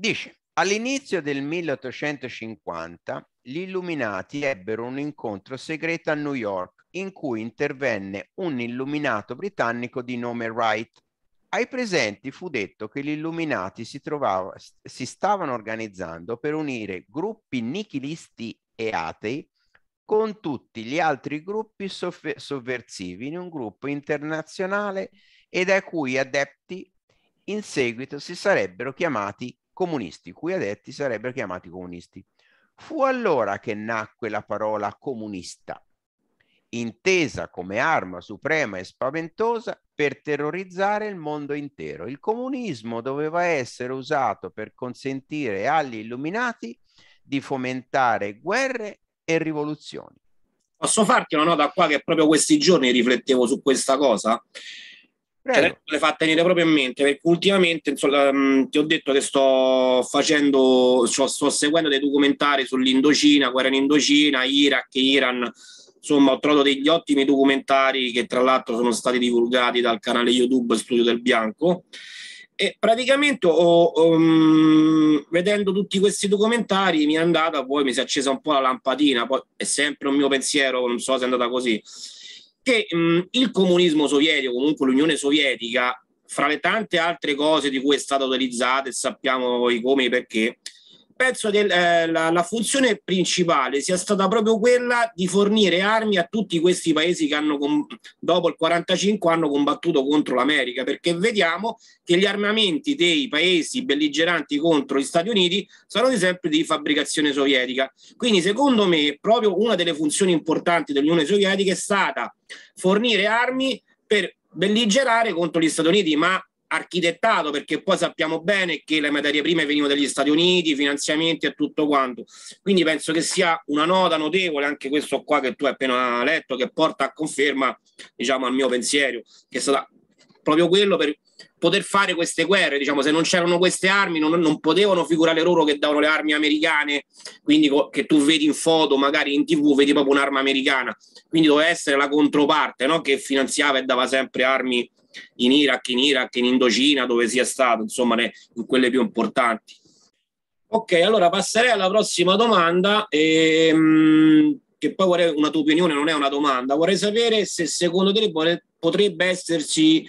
Dice, all'inizio del 1850 gli Illuminati ebbero un incontro segreto a New York in cui intervenne un illuminato britannico di nome Wright. Ai presenti fu detto che gli Illuminati si, trovava, si stavano organizzando per unire gruppi nichilisti e atei con tutti gli altri gruppi sovversivi in un gruppo internazionale e dai cui adepti in seguito si sarebbero chiamati comunisti, cui addetti sarebbero chiamati comunisti. Fu allora che nacque la parola comunista, intesa come arma suprema e spaventosa per terrorizzare il mondo intero. Il comunismo doveva essere usato per consentire agli illuminati di fomentare guerre e rivoluzioni. Posso farti una nota qua che proprio questi giorni riflettevo su questa cosa? Prego. Cioè, le fa tenere proprio in mente perché ultimamente insomma, mm, ti ho detto che sto facendo, cioè, sto seguendo dei documentari sull'Indocina, guerra in Indocina, Iraq, Iran. Insomma, ho trovato degli ottimi documentari che tra l'altro sono stati divulgati dal canale YouTube Studio del Bianco. E praticamente oh, um, vedendo tutti questi documentari mi è andata, poi mi si è accesa un po' la lampadina, poi è sempre un mio pensiero, non so se è andata così che mh, il comunismo sovietico, comunque l'Unione Sovietica, fra le tante altre cose di cui è stata utilizzata e sappiamo come e perché, penso che eh, la, la, funzione principale sia stata proprio quella di fornire armi a tutti questi paesi che hanno, dopo il 45 hanno combattuto contro l'America, perché vediamo che gli armamenti dei paesi belligeranti contro gli Stati Uniti sono di sempre di fabbricazione sovietica. Quindi secondo me proprio una delle funzioni importanti dell'Unione Sovietica è stata fornire armi per belligerare contro gli Stati Uniti, ma architettato perché poi sappiamo bene che le materie prime venivano dagli Stati Uniti, finanziamenti e tutto quanto. Quindi penso che sia una nota notevole anche questo qua che tu hai appena letto che porta a conferma, diciamo, al mio pensiero che è stato proprio quello per poter fare queste guerre, diciamo, se non c'erano queste armi non, non potevano figurare loro che davano le armi americane, quindi co- che tu vedi in foto, magari in tv, vedi proprio un'arma americana, quindi doveva essere la controparte no? che finanziava e dava sempre armi in Iraq, in Iraq, in Indocina, dove sia stato, insomma, in quelle più importanti. Ok, allora passerei alla prossima domanda, ehm, che poi vorrei una tua opinione, non è una domanda. Vorrei sapere se secondo te potrebbe esserci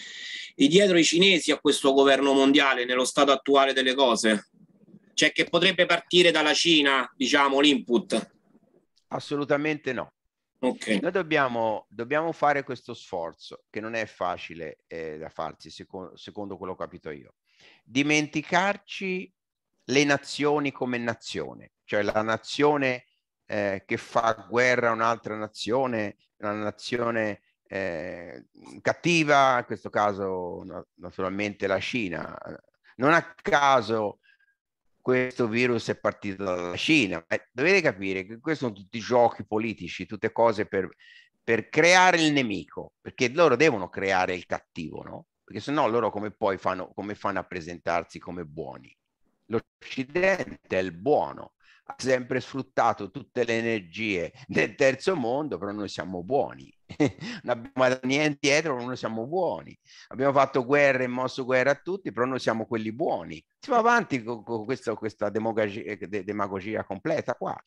dietro i cinesi a questo governo mondiale nello stato attuale delle cose? Cioè che potrebbe partire dalla Cina, diciamo, l'input? Assolutamente no. Okay. Noi dobbiamo, dobbiamo, fare questo sforzo, che non è facile eh, da farsi, secondo, secondo quello che ho capito io. Dimenticarci le nazioni come nazione, cioè la nazione eh, che fa guerra a un'altra nazione, una nazione eh, cattiva, in questo caso naturalmente la Cina. Non a caso questo virus è partito dalla Cina. Eh, dovete capire che questi sono tutti giochi politici, tutte cose per, per creare il nemico, perché loro devono creare il cattivo, no? Perché sennò loro come poi fanno, come fanno a presentarsi come buoni? L'Occidente è il buono, sempre sfruttato tutte le energie del terzo mondo, però noi siamo buoni. (laughs) non abbiamo niente dietro, però noi siamo buoni. Abbiamo fatto guerra e mosso guerra a tutti, però noi siamo quelli buoni. Siamo avanti con, con questo, questa demagogia, eh, demagogia completa qua.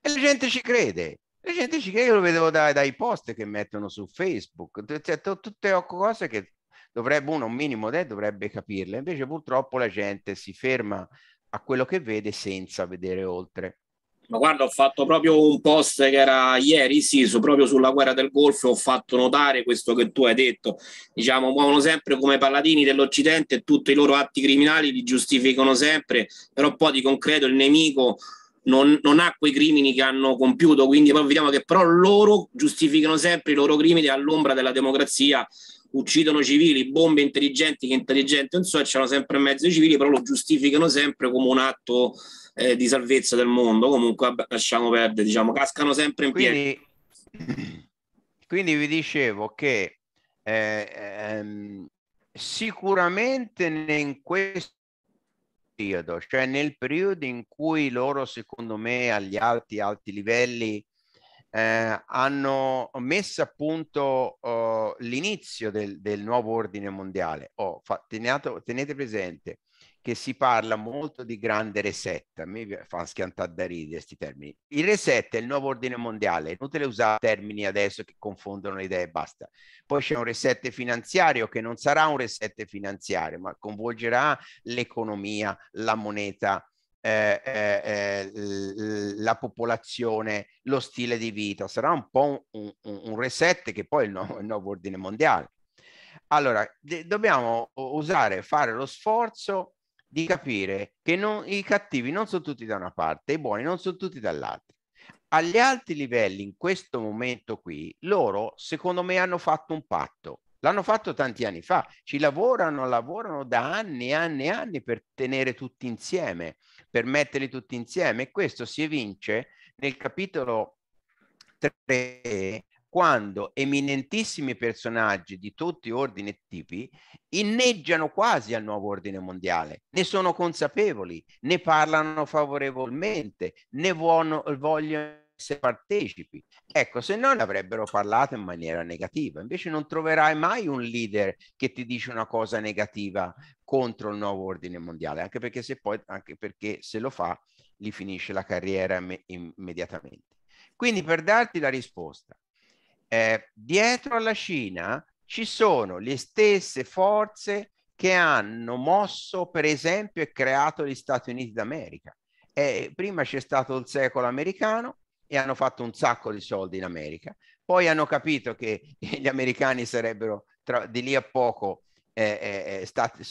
E la gente ci crede. La gente ci crede, lo vedo dai, dai post che mettono su Facebook. tutte cose che dovrebbe uno un minimo te dovrebbe capirle invece purtroppo la gente si ferma a quello che vede senza vedere oltre. Ma guarda, ho fatto proprio un post che era ieri, sì, su, proprio sulla guerra del Golfo, ho fatto notare questo che tu hai detto. Diciamo, muovono sempre come paladini dell'Occidente e tutti i loro atti criminali li giustificano sempre, però poi di concreto il nemico non, non, ha quei crimini che hanno compiuto, quindi poi vediamo che però loro giustificano sempre i loro crimini all'ombra della democrazia uccidono civili, bombe intelligenti, che intelligenti non so, e c'erano sempre in mezzo i civili, però lo giustificano sempre come un atto eh, di salvezza del mondo. Comunque vabbè, lasciamo perdere, diciamo, cascano sempre in quindi, piedi. Quindi vi dicevo che eh, ehm, sicuramente in questo periodo, cioè nel periodo in cui loro, secondo me, agli alti, alti livelli eh, hanno messo a punto oh, l'inizio del, del, nuovo ordine mondiale. Oh, fa, tenato, tenete presente che si parla molto di grande reset, a me fa schiantare da ridere questi termini. Il reset è il nuovo ordine mondiale, inutile usare termini adesso che confondono le idee e basta. Poi c'è un reset finanziario che non sarà un reset finanziario, ma coinvolgerà l'economia, la moneta, eh, eh, eh la popolazione, lo stile di vita, sarà un po' un, un, un reset che poi è il, no, il nuovo ordine mondiale. Allora, de- dobbiamo usare, fare lo sforzo di capire che non, i cattivi non sono tutti da una parte, i buoni non sono tutti dall'altra. Agli alti livelli, in questo momento qui, loro, secondo me, hanno fatto un patto. L'hanno fatto tanti anni fa, ci lavorano, lavorano da anni e anni e anni per tenere tutti insieme, per metterli tutti insieme e questo si evince nel capitolo 3 quando eminentissimi personaggi di tutti ordini e tipi inneggiano quasi al nuovo ordine mondiale, ne sono consapevoli, ne parlano favorevolmente, ne vogliono essere partecipi. Ecco, se non avrebbero parlato in maniera negativa. Invece non troverai mai un leader che ti dice una cosa negativa contro il nuovo ordine mondiale, anche perché se, poi, anche perché se lo fa gli finisce la carriera imm- immediatamente. Quindi per darti la risposta, eh, dietro alla Cina ci sono le stesse forze che hanno mosso, per esempio, e creato gli Stati Uniti d'America. Eh, prima c'è stato il secolo americano, e hanno fatto un sacco di soldi in America. Poi hanno capito che (laughs) gli americani sarebbero tra, di lì a poco eh, eh, eh stati,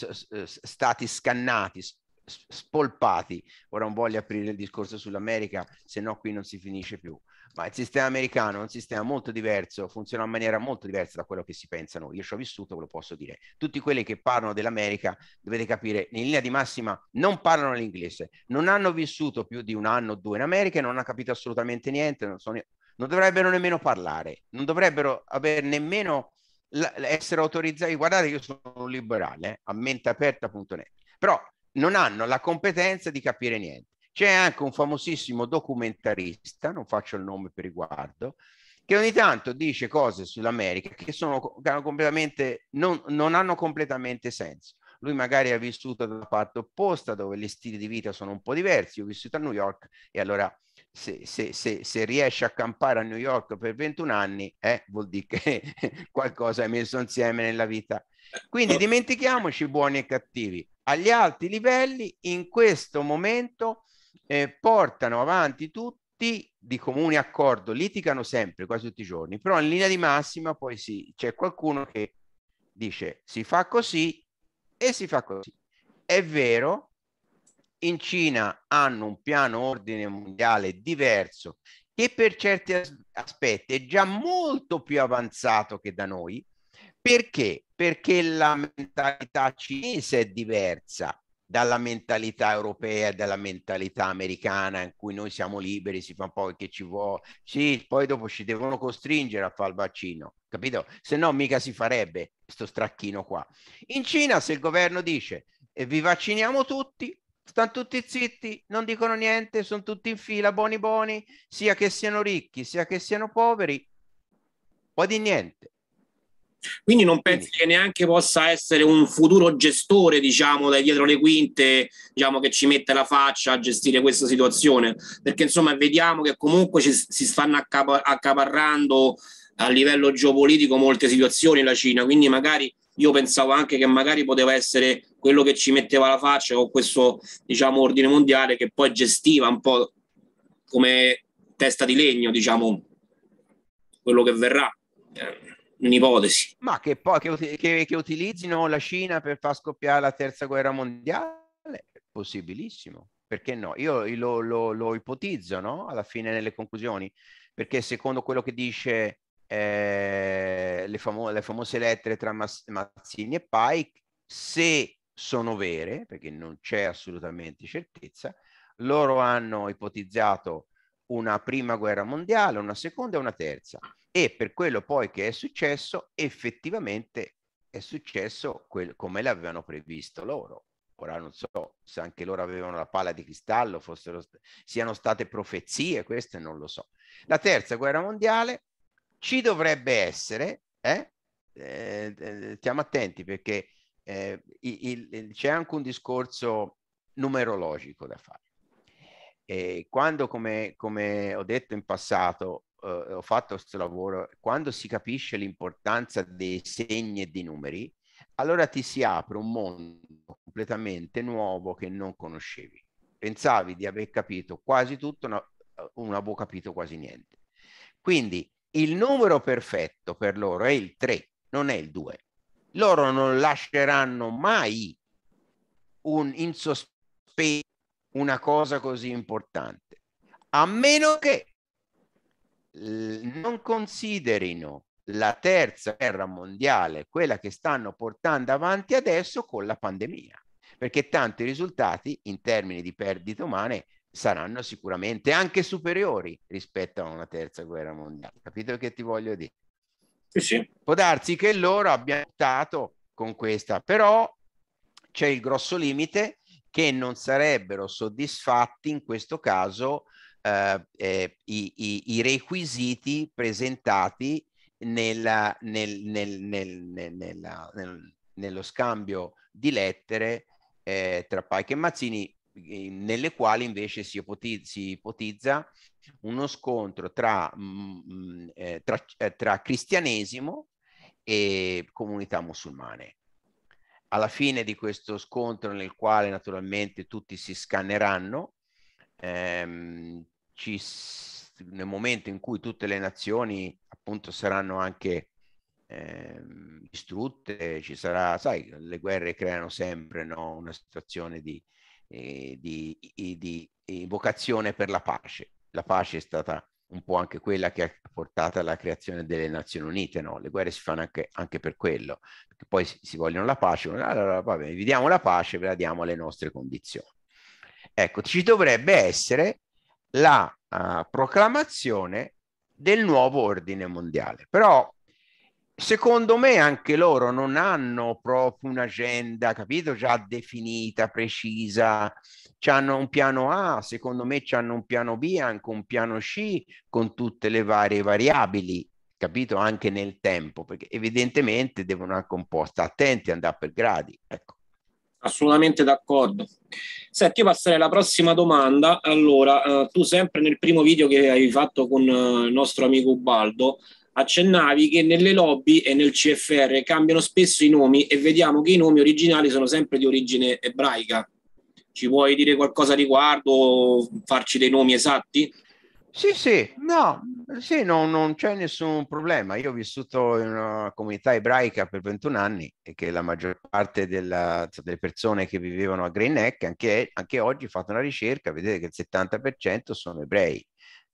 stati scannati, spolpati. Ora non voglio aprire il discorso sull'America, se no qui non si finisce più ma il sistema americano è un sistema molto diverso, funziona in maniera molto diversa da quello che si pensano. Io ci ho vissuto, ve lo posso dire. Tutti quelli che parlano dell'America, dovete capire, in linea di massima non parlano l'inglese, non hanno vissuto più di un anno o due in America e non hanno capito assolutamente niente, non, sono, non dovrebbero nemmeno parlare, non dovrebbero avere nemmeno essere autorizzati. Guardate, io sono un liberale, eh, a menteaperta.net, però non hanno la competenza di capire niente. C'è anche un famosissimo documentarista, non faccio il nome per riguardo, che ogni tanto dice cose sull'America che, sono, che hanno completamente, non, non hanno completamente senso lui magari ha vissuto da parte opposta dove gli stili di vita sono un po' diversi, io ho vissuto a New York e allora se, se, se, se riesce a campare a New York per 21 anni eh, vuol dire che (laughs) qualcosa hai messo insieme nella vita. Quindi dimentichiamoci buoni e cattivi. Agli alti livelli in questo momento eh, portano avanti tutti di comune accordo, litigano sempre, quasi tutti i giorni, però in linea di massima poi sì, c'è qualcuno che dice si fa così e si fa così. È vero, in Cina hanno un piano ordine mondiale diverso che per certi aspetti è già molto più avanzato che da noi. Perché? Perché la mentalità cinese è diversa dalla mentalità europea, dalla mentalità americana in cui noi siamo liberi, si fa un po' che ci vuole, sì, poi dopo ci devono costringere a fare il vaccino, capito? Se no mica si farebbe questo stracchino qua. In Cina se il governo dice e eh, vi vacciniamo tutti, stanno tutti zitti, non dicono niente, sono tutti in fila, buoni buoni, sia che siano ricchi, sia che siano poveri, poi di niente. Quindi non pensi che neanche possa essere un futuro gestore, diciamo, da dietro le quinte, diciamo, che ci mette la faccia a gestire questa situazione, perché insomma vediamo che comunque ci, si stanno accapa- accaparrando a livello geopolitico molte situazioni la Cina, quindi magari io pensavo anche che magari poteva essere quello che ci metteva la faccia con questo, diciamo, ordine mondiale che poi gestiva un po' come testa di legno, diciamo, quello che verrà. Eh, un'ipotesi. Ma che poi che, che, che utilizzino la Cina per far scoppiare la terza guerra mondiale, è possibilissimo perché no? Io lo, lo, lo ipotizzo no? alla fine nelle conclusioni, perché secondo quello che dice eh, le, famo- le, famose lettere tra Mas- Mazzini e Pike, se sono vere, perché non c'è assolutamente certezza, loro hanno ipotizzato una prima guerra mondiale, una seconda e una terza e per quello poi che è successo, effettivamente è successo quel, come l'avevano previsto loro. Ora non so se anche loro avevano la palla di cristallo, fossero, siano state profezie, queste non lo so. La terza guerra mondiale ci dovrebbe essere, eh? Eh, eh, stiamo attenti perché eh, il, il, c'è anche un discorso numerologico da fare. E quando, come, come ho detto in passato, eh, ho fatto questo lavoro, quando si capisce l'importanza dei segni e dei numeri, allora ti si apre un mondo completamente nuovo che non conoscevi. Pensavi di aver capito quasi tutto, no, eh, non avevo capito quasi niente. Quindi il numero perfetto per loro è il 3, non è il 2. Loro non lasceranno mai un, in sospeso una cosa così importante, a meno che non considerino la terza guerra mondiale, quella che stanno portando avanti adesso con la pandemia, perché tanto i risultati in termini di perdite umane saranno sicuramente anche superiori rispetto a una terza guerra mondiale. Capito che ti voglio dire? Sì, sì. Può darsi che loro abbiano optato con questa, però c'è il grosso limite che non sarebbero soddisfatti in questo caso eh, eh, i, i, i, requisiti presentati nella, nel, nel, nel, nella, nello scambio di lettere eh, tra Pike e Mazzini, nelle quali invece si, ipotizza, si ipotizza uno scontro tra, mh, mm, mm, eh, tra, eh, tra cristianesimo e comunità musulmane alla fine di questo scontro nel quale naturalmente tutti si scanneranno ehm, ci, nel momento in cui tutte le nazioni appunto saranno anche ehm, distrutte, ci sarà, sai, le guerre creano sempre no? una situazione di, eh, di, di, di vocazione per la pace. La pace è stata un po' anche quella che ha portato alla creazione delle Nazioni Unite, no? Le guerre si fanno anche, anche per quello, perché poi si, si vogliono la pace, allora va bene, vi diamo la pace, ve la diamo alle nostre condizioni. Ecco, ci dovrebbe essere la uh, proclamazione del nuovo ordine mondiale. Però secondo me anche loro non hanno proprio un'agenda, capito, già definita, precisa. C'hanno un piano A, secondo me c'hanno un piano B, anche un piano C con tutte le varie variabili, capito, anche nel tempo, perché evidentemente devono anche un po' stare attenti, andare per gradi, ecco. Assolutamente d'accordo. Senti, io passerei alla prossima domanda. Allora, eh, tu sempre nel primo video che hai fatto con eh, il nostro amico Ubaldo, accennavi che nelle lobby e nel CFR cambiano spesso i nomi e vediamo che i nomi originali sono sempre di origine ebraica. Ci vuoi dire qualcosa riguardo, farci dei nomi esatti? Sì, sì, no, sì, no, non c'è nessun problema. Io ho vissuto in una comunità ebraica per 21 anni e che la maggior parte della, delle persone che vivevano a Green Neck, anche, anche oggi, fatto una ricerca, vedete che il 70% sono ebrei.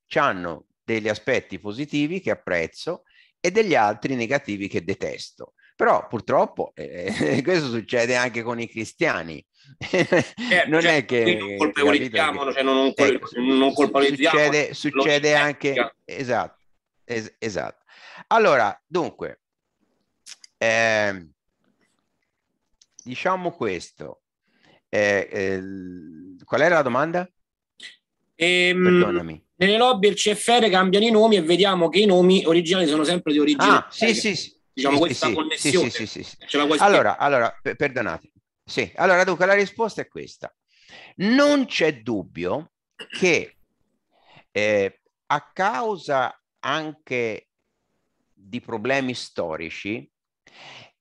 Ci hanno degli aspetti positivi che apprezzo e degli altri negativi che detesto. Però purtroppo eh, (laughs) questo succede anche con i cristiani. Eh, non cioè, è che cioè, non colpevolizziamolo, cioè non, col- ecco, non colpevolizziamo. Succede, succede anche esatto, es- esatto. Allora, dunque, eh, diciamo questo. Eh, ehm, qual era la domanda? Ehm, Perdonami. Nelle lobby il CFR cambiano i nomi e vediamo che i nomi originali sono sempre di origine. Ah, sì, sì, sì diciamo, sì, questa sì, connessione. Sì, allora, allora, perdonate. Sì, allora dunque la risposta è questa. Non c'è dubbio che eh, a causa anche di problemi storici,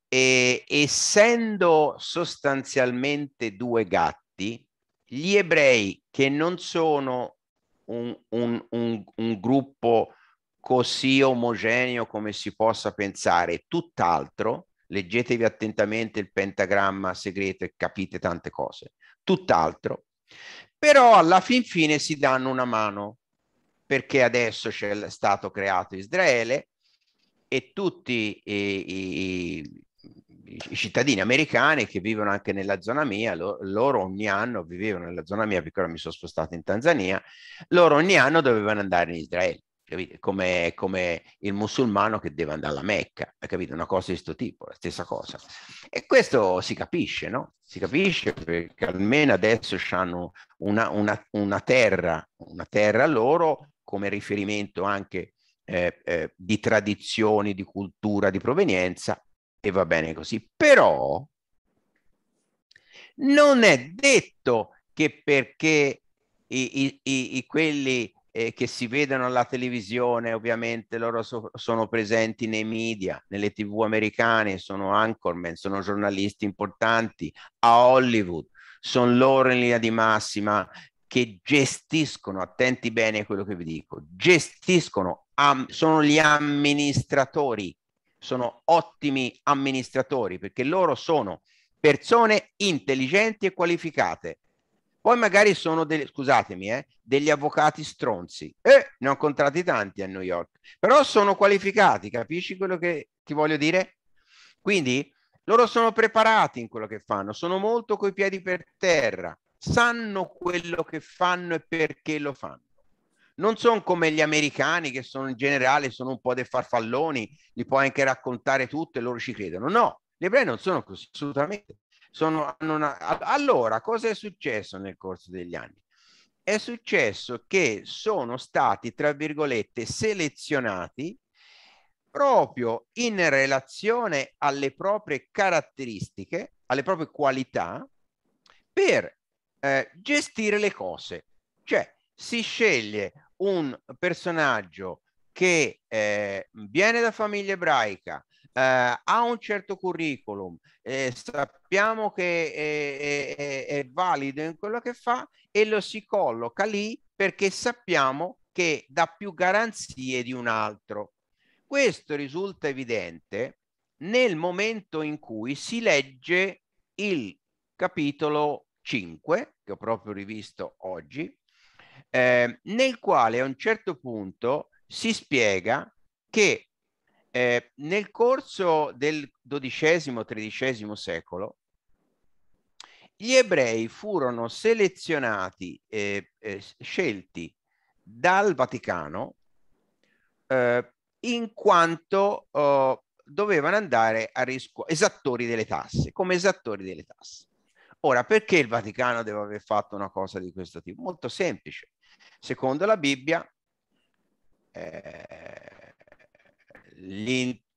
eh, essendo sostanzialmente due gatti, gli ebrei che non sono un, un, un, un gruppo così omogeneo come si possa pensare, tutt'altro, leggetevi attentamente il pentagramma segreto e capite tante cose, tutt'altro, però alla fin fine si danno una mano, perché adesso c'è stato creato Israele e tutti i, i, i cittadini americani che vivono anche nella zona mia, lo, loro ogni anno vivevano nella zona mia perché ora mi sono spostato in Tanzania, loro ogni anno dovevano andare in Israele. Come, come il musulmano che deve andare alla Mecca, capito? Una cosa di questo tipo, la stessa cosa. E questo si capisce, no? Si capisce perché almeno adesso hanno una, una, una, terra, una terra loro come riferimento anche eh, eh, di tradizioni, di cultura, di provenienza e va bene così. Però non è detto che perché i, i, i, quelli eh, che si vedono alla televisione, ovviamente loro so- sono presenti nei media, nelle tv americane, sono anchormen, sono giornalisti importanti a Hollywood, sono loro in linea di massima che gestiscono, attenti bene a quello che vi dico, gestiscono, am- sono gli amministratori, sono ottimi amministratori perché loro sono persone intelligenti e qualificate poi magari sono degli, scusatemi, eh, degli avvocati stronzi. E eh, ne ho incontrati tanti a New York, però sono qualificati, capisci quello che ti voglio dire? Quindi loro sono preparati in quello che fanno, sono molto coi piedi per terra, sanno quello che fanno e perché lo fanno. Non sono come gli americani che sono in generale, sono un po' dei farfalloni, li puoi anche raccontare tutto e loro ci credono. No, gli ebrei non sono così, assolutamente. Sono, una... Allora, cosa è successo nel corso degli anni? È successo che sono stati, tra virgolette, selezionati proprio in relazione alle proprie caratteristiche, alle proprie qualità, per eh, gestire le cose. Cioè, si sceglie un personaggio che eh, viene da famiglia ebraica, eh, ha un certo curriculum, eh, sappiamo che è, è, è, valido in quello che fa e lo si colloca lì perché sappiamo che dà più garanzie di un altro. Questo risulta evidente nel momento in cui si legge il capitolo 5, che ho proprio rivisto oggi, eh, nel quale a un certo punto si spiega che eh, nel corso del XII-XIII secolo gli ebrei furono selezionati, eh, eh, scelti dal Vaticano eh, in quanto oh, dovevano andare a rischio esattori delle tasse, come esattori delle tasse. Ora, perché il Vaticano deve aver fatto una cosa di questo tipo? Molto semplice. Secondo la Bibbia, eh,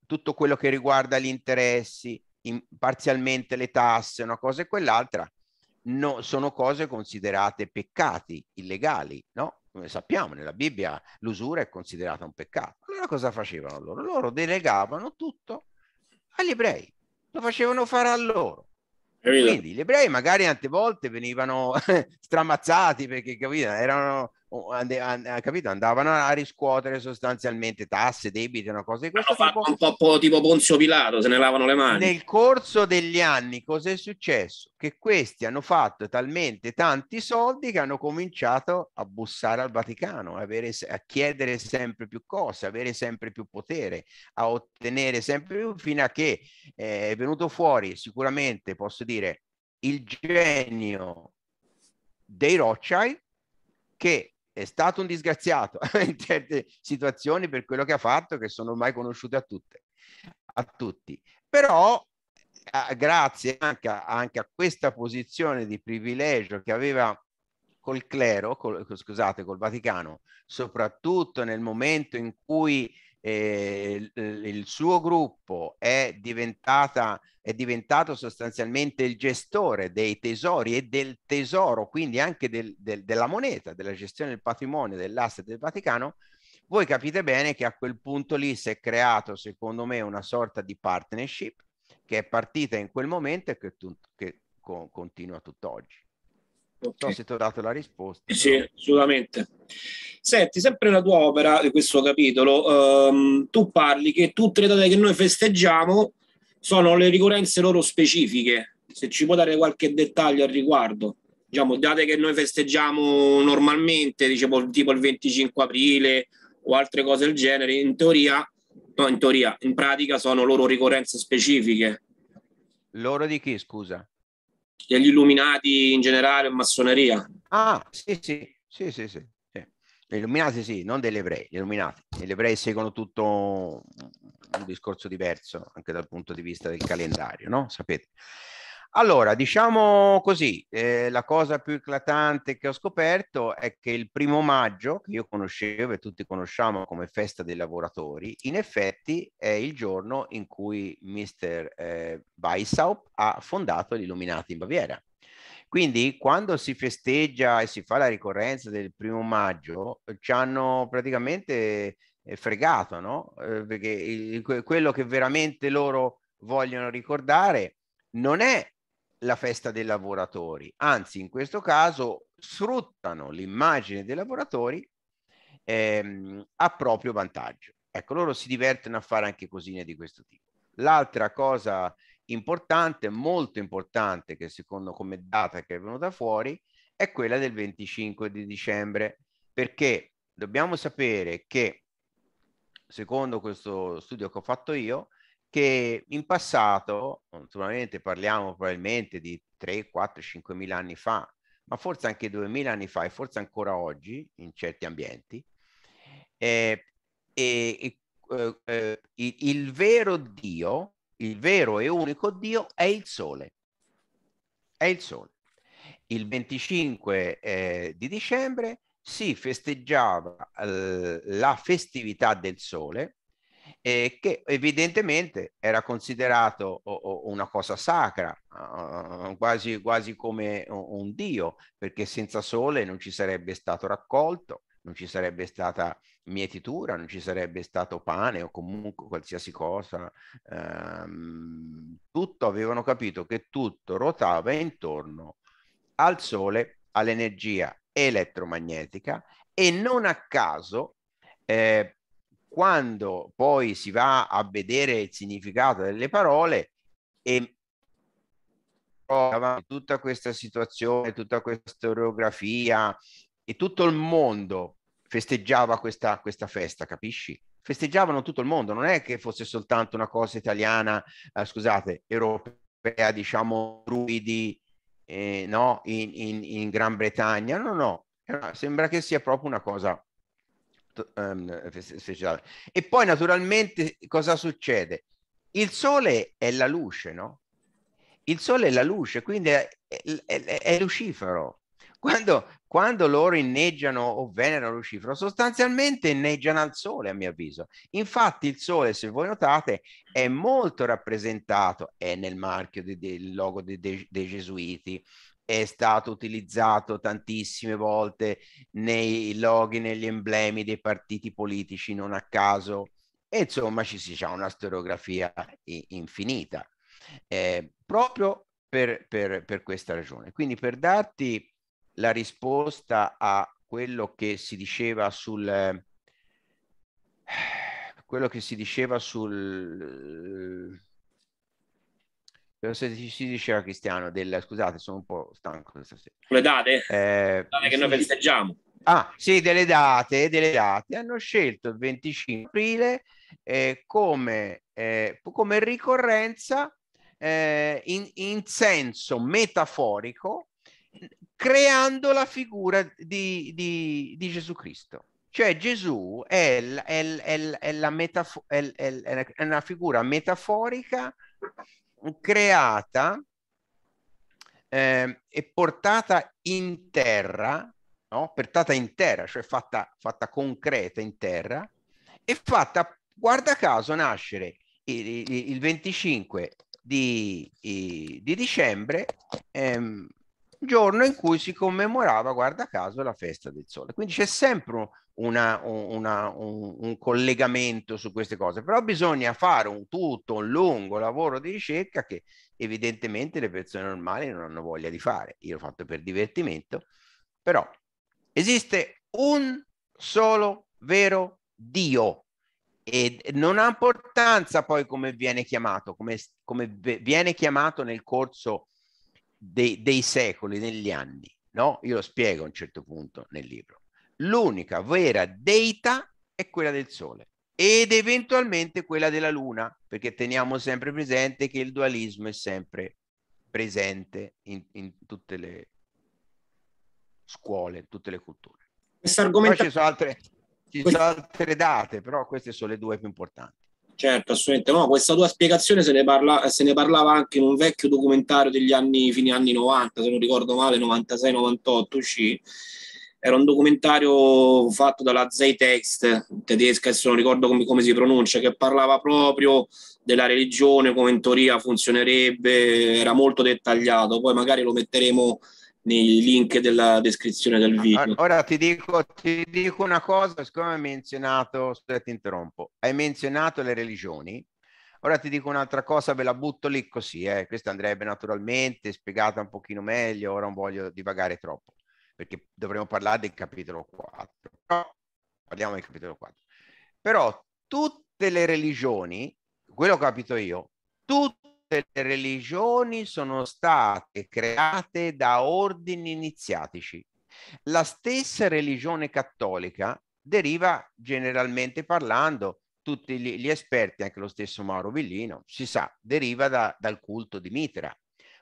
tutto quello che riguarda gli interessi, in, parzialmente le tasse, una cosa e quell'altra, no, sono cose considerate peccati, illegali, no? Come sappiamo, nella Bibbia l'usura è considerata un peccato. Allora cosa facevano loro? Loro delegavano tutto agli ebrei, lo facevano fare a loro. Quindi gli ebrei magari tante volte venivano (laughs) stramazzati perché capito, erano ande, ande, capito? andavano a riscuotere sostanzialmente tasse, debiti, una cosa di questo Hanno tipo. Fatto un po' tipo Ponzio Pilato, se ne lavano le mani. Nel corso degli anni cos'è successo? Che questi hanno fatto talmente tanti soldi che hanno cominciato a bussare al Vaticano, avere, a chiedere sempre più cose, avere sempre più potere, a ottenere sempre più, fino a che eh, è venuto fuori sicuramente, posso dire, il genio dei Rothschild che è stato un disgraziato (laughs) in certe situazioni per quello che ha fatto, che sono ormai conosciute a, tutte, a tutti. Però eh, grazie anche a, anche a, questa posizione di privilegio che aveva col clero, col, scusate, col Vaticano, soprattutto nel momento in cui eh, il suo gruppo è, diventata, è diventato sostanzialmente il gestore dei tesori e del tesoro, quindi anche del, del, della moneta, della gestione del patrimonio, dell'asset del Vaticano, voi capite bene che a quel punto lì si è creato, secondo me, una sorta di partnership che è partita in quel momento e che, tu, che co- continua tutt'oggi. Okay. Non so se ti ho dato la risposta. Sì, però... assolutamente. Senti, sempre la tua opera di questo capitolo, ehm, tu parli che tutte le date che noi festeggiamo sono le ricorrenze loro specifiche. Se ci puoi dare qualche dettaglio al riguardo, diciamo, date che noi festeggiamo normalmente, diciamo, tipo il 25 aprile o altre cose del genere, in teoria, no, in teoria, in pratica sono loro ricorrenze specifiche. Loro di chi, scusa? degli illuminati in generale o massoneria. Ah, sì, sì, sì, sì, sì. Gli illuminati sì, non degli ebrei, gli illuminati. Gli ebrei seguono tutto un discorso diverso anche dal punto di vista del calendario, no? Sapete. Allora, diciamo così, eh, la cosa più eclatante che ho scoperto è che il primo maggio, che io conoscevo e tutti conosciamo come festa dei lavoratori, in effetti è il giorno in cui Mr. eh, Weishaupt ha fondato l'Illuminati in Baviera. Quindi quando si festeggia e si fa la ricorrenza del primo maggio, ci hanno praticamente eh, fregato, no? Eh, perché il, quello che veramente loro vogliono ricordare non è la festa dei lavoratori, anzi in questo caso sfruttano l'immagine dei lavoratori ehm, a proprio vantaggio. Ecco, loro si divertono a fare anche cosine di questo tipo. L'altra cosa importante, molto importante, che secondo come data che è venuta fuori, è quella del 25 di dicembre, perché dobbiamo sapere che, secondo questo studio che ho fatto io, che in passato, naturalmente parliamo probabilmente di 3, 4, 5 mila anni fa, ma forse anche 2000 anni fa e forse ancora oggi in certi ambienti, eh, eh, eh, il, il vero Dio, il vero e unico Dio è il Sole. È il Sole. Il 25 eh, di dicembre si festeggiava eh, la festività del Sole, eh, che evidentemente era considerato o, o una cosa sacra, uh, quasi, quasi come un, un dio, perché senza sole non ci sarebbe stato raccolto, non ci sarebbe stata mietitura, non ci sarebbe stato pane o comunque qualsiasi cosa. Ehm, tutto avevano capito che tutto ruotava intorno al sole, all'energia elettromagnetica e non a caso eh, quando poi si va a vedere il significato delle parole e tutta questa situazione, tutta questa storiografia e tutto il mondo festeggiava questa, questa festa, capisci? Festeggiavano tutto il mondo, non è che fosse soltanto una cosa italiana, eh, scusate, europea, diciamo, druidi, eh, no, in, in, in Gran Bretagna, no, no, eh, sembra che sia proprio una cosa ehm, speciale. E poi naturalmente cosa succede? Il sole è la luce, no? Il sole è la luce, quindi è, è, è lucifero. Quando, quando, loro inneggiano o venerano Lucifero, sostanzialmente inneggiano al Sole, a mio avviso. Infatti il Sole, se voi notate, è molto rappresentato, è nel marchio del logo dei, dei, dei Gesuiti, è stato utilizzato tantissime volte nei loghi, negli emblemi dei partiti politici, non a caso. E insomma ci si ha una storiografia infinita, eh, proprio per, per, per questa ragione. Quindi per darti la risposta a quello che si diceva sul eh, quello che si diceva sul se si diceva Cristiano del scusate sono un po' stanco stasera le date, eh, date che sì. noi festeggiamo ah sì delle date delle date hanno scelto il 25 aprile eh, come, eh, come ricorrenza eh, in, in senso metaforico creando la figura di, di, di Gesù Cristo cioè Gesù è, l, è, l, è, l, è la metafo- è, una figura metaforica creata eh, e portata in terra, no? portata in terra, cioè fatta, fatta concreta in terra, e fatta, guarda caso, nascere il, il 25 di, di dicembre, ehm, giorno in cui si commemorava, guarda caso, la festa del sole. Quindi c'è sempre una, una, un, un, collegamento su queste cose, però bisogna fare un tutto, un lungo lavoro di ricerca che evidentemente le persone normali non hanno voglia di fare. Io l'ho fatto per divertimento, però esiste un solo vero Dio e non ha importanza poi come viene chiamato, come, come viene chiamato nel corso dei, dei secoli, negli anni. No? Io lo spiego a un certo punto nel libro l'unica vera deità è quella del Sole ed eventualmente quella della Luna, perché teniamo sempre presente che il dualismo è sempre presente in, in tutte le scuole, in tutte le culture. Poi ci sono, altre, ci sono altre date, però queste sono le due più importanti. Certo, assolutamente. No, questa tua spiegazione se ne, parla, se ne, parlava anche in un vecchio documentario degli anni, fine anni 90, se non ricordo male, 96-98 uscì, era un documentario fatto dalla Zeitext tedesca, se non ricordo come, come, si pronuncia, che parlava proprio della religione, come in teoria funzionerebbe, era molto dettagliato, poi magari lo metteremo nei link della descrizione del video. Ora ti dico, ti dico una cosa, siccome hai menzionato, scusate ti interrompo, hai menzionato le religioni, ora ti dico un'altra cosa, ve la butto lì così, eh. questa andrebbe naturalmente spiegata un pochino meglio, ora non voglio divagare troppo perché dovremmo parlare del capitolo 4. Però, parliamo del capitolo 4. Però tutte le religioni, quello che ho capito io, tutte le religioni sono state create da ordini iniziatici. La stessa religione cattolica deriva generalmente parlando tutti gli, gli esperti, anche lo stesso Mauro Villino, si sa, deriva da, dal culto di Mitra,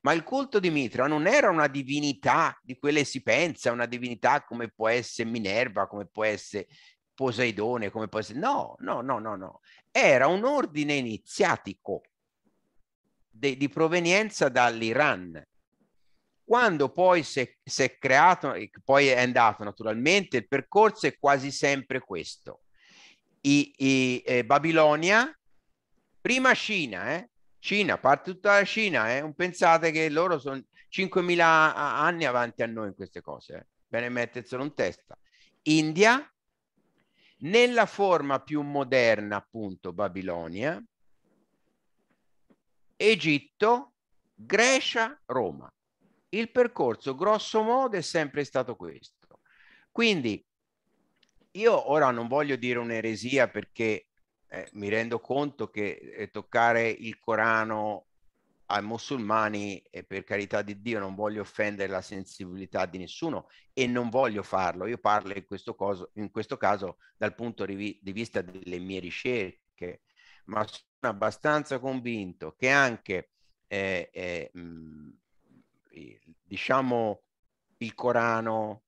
ma il culto di Mitra non era una divinità di quelle si pensa, una divinità come può essere Minerva, come può essere Poseidone, come può essere... No, no, no, no, no. Era un ordine iniziatico de, di provenienza dall'Iran. Quando poi si è, creato, poi è andato naturalmente, il percorso è quasi sempre questo. I, i eh, Babilonia, prima Cina, eh? Cina, parte tutta la Cina, eh? non pensate che loro sono 5.000 anni avanti a noi in queste cose, eh? bene metterselo in testa. India, nella forma più moderna appunto Babilonia, Egitto, Grecia, Roma. Il percorso grosso modo è sempre stato questo. Quindi io ora non voglio dire un'eresia perché eh, mi rendo conto che eh, toccare il Corano ai musulmani, e eh, per carità di Dio, non voglio offendere la sensibilità di nessuno e non voglio farlo. Io parlo in questo, coso, in questo caso dal punto di vista delle mie ricerche, ma sono abbastanza convinto che anche, eh, eh, mm, diciamo, il Corano,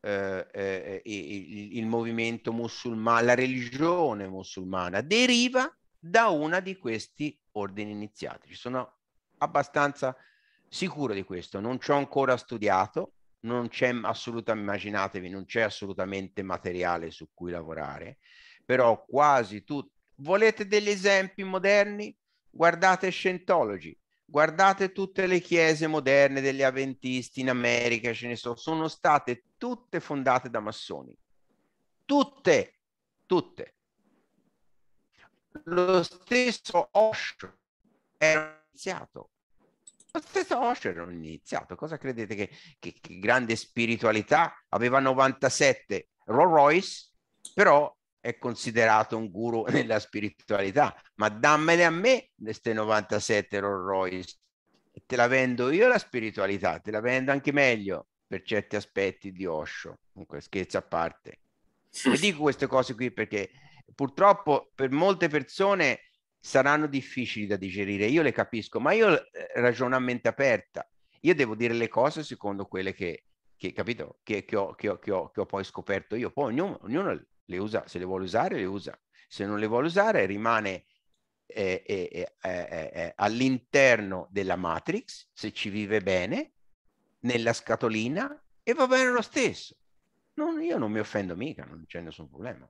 eh, eh, eh il, il movimento musulmano, la religione musulmana, deriva da una di questi ordini iniziatici. sono abbastanza sicuro di questo, non ci ho ancora studiato, non c'è assolutamente, immaginatevi, non c'è assolutamente materiale su cui lavorare, però quasi tutti. Volete degli esempi moderni? Guardate Scientology, guardate tutte le chiese moderne degli avventisti in America, ce ne sono, sono state tutte fondate da massoni. Tutte, tutte. Lo stesso Osho era iniziato. Lo stesso Osho era iniziato. Cosa credete che, che, che grande spiritualità? Aveva 97 Rolls Royce, però è considerato un guru (laughs) nella spiritualità, ma dammele a me queste 97 Rolls Royce, te la vendo io la spiritualità, te la vendo anche meglio per certi aspetti di Osho, comunque scherzo a parte. E dico queste cose qui perché purtroppo per molte persone saranno difficili da digerire, io le capisco, ma io eh, ragiono a mente aperta, io devo dire le cose secondo quelle che, che capito, che, che, ho, che, ho, che, ho, che ho poi scoperto io, poi ognuno, ognuno le usa, se le vuole usare le usa, se non le vuole usare rimane eh eh eh, eh, eh, eh, all'interno della matrix, se ci vive bene, nella scatolina e va bene lo stesso. Non, io non mi offendo mica, non c'è nessun problema.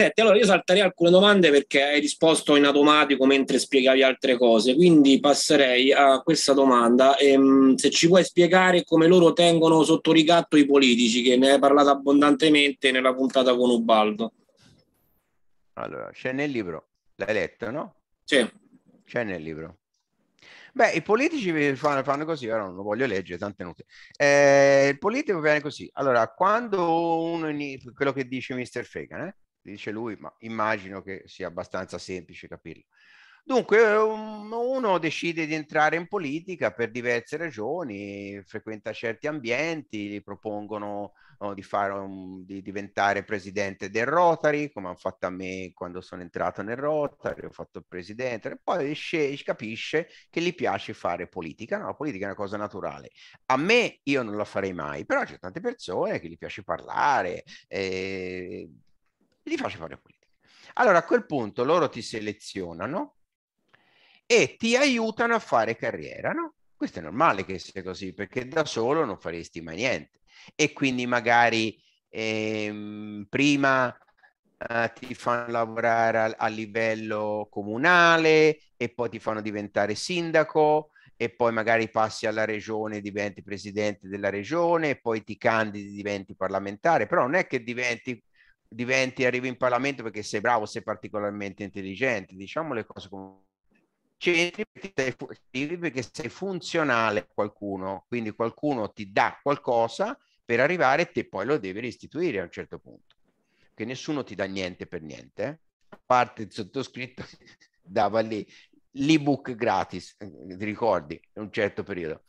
Senti, allora io salterei alcune domande perché hai risposto in automatico mentre spiegavi altre cose, quindi passerei a questa domanda. Ehm, se ci puoi spiegare come loro tengono sotto ricatto i politici, che ne hai parlato abbondantemente nella puntata con Ubaldo. Allora, c'è nel libro, l'hai letto, no? Sì. C'è nel libro. Beh, i politici fanno, fanno così, ora non lo voglio leggere, tante note. Eh, il politico viene così. Allora, quando uno, in, quello che dice Mr. Fegan, eh? dice lui, ma immagino che sia abbastanza semplice capirlo. Dunque, um, uno decide di entrare in politica per diverse ragioni, frequenta certi ambienti, gli propongono no, di, un, di, diventare presidente del Rotary, come hanno fatto a me quando sono entrato nel Rotary, ho fatto il presidente, e poi sceglie, capisce che gli piace fare politica, no, la politica è una cosa naturale. A me io non la farei mai, però c'è tante persone che gli piace parlare, eh, e ti faccio fare politica. Allora a quel punto loro ti selezionano e ti aiutano a fare carriera, no? Questo è normale che sia così, perché da solo non faresti mai niente. E quindi magari ehm, prima eh, ti fanno lavorare a, a, livello comunale e poi ti fanno diventare sindaco e poi magari passi alla regione, diventi presidente della regione, e poi ti candidi, diventi parlamentare, però non è che diventi diventi, arrivi in Parlamento perché sei bravo, sei particolarmente intelligente, diciamo le cose come c'entri perché sei funzionale a qualcuno, quindi qualcuno ti dà qualcosa per arrivare e te poi lo devi restituire a un certo punto, che nessuno ti dà niente per niente, eh? a parte il sottoscritto (laughs) dava lì l'ebook gratis, eh, ti ricordi, in un certo periodo.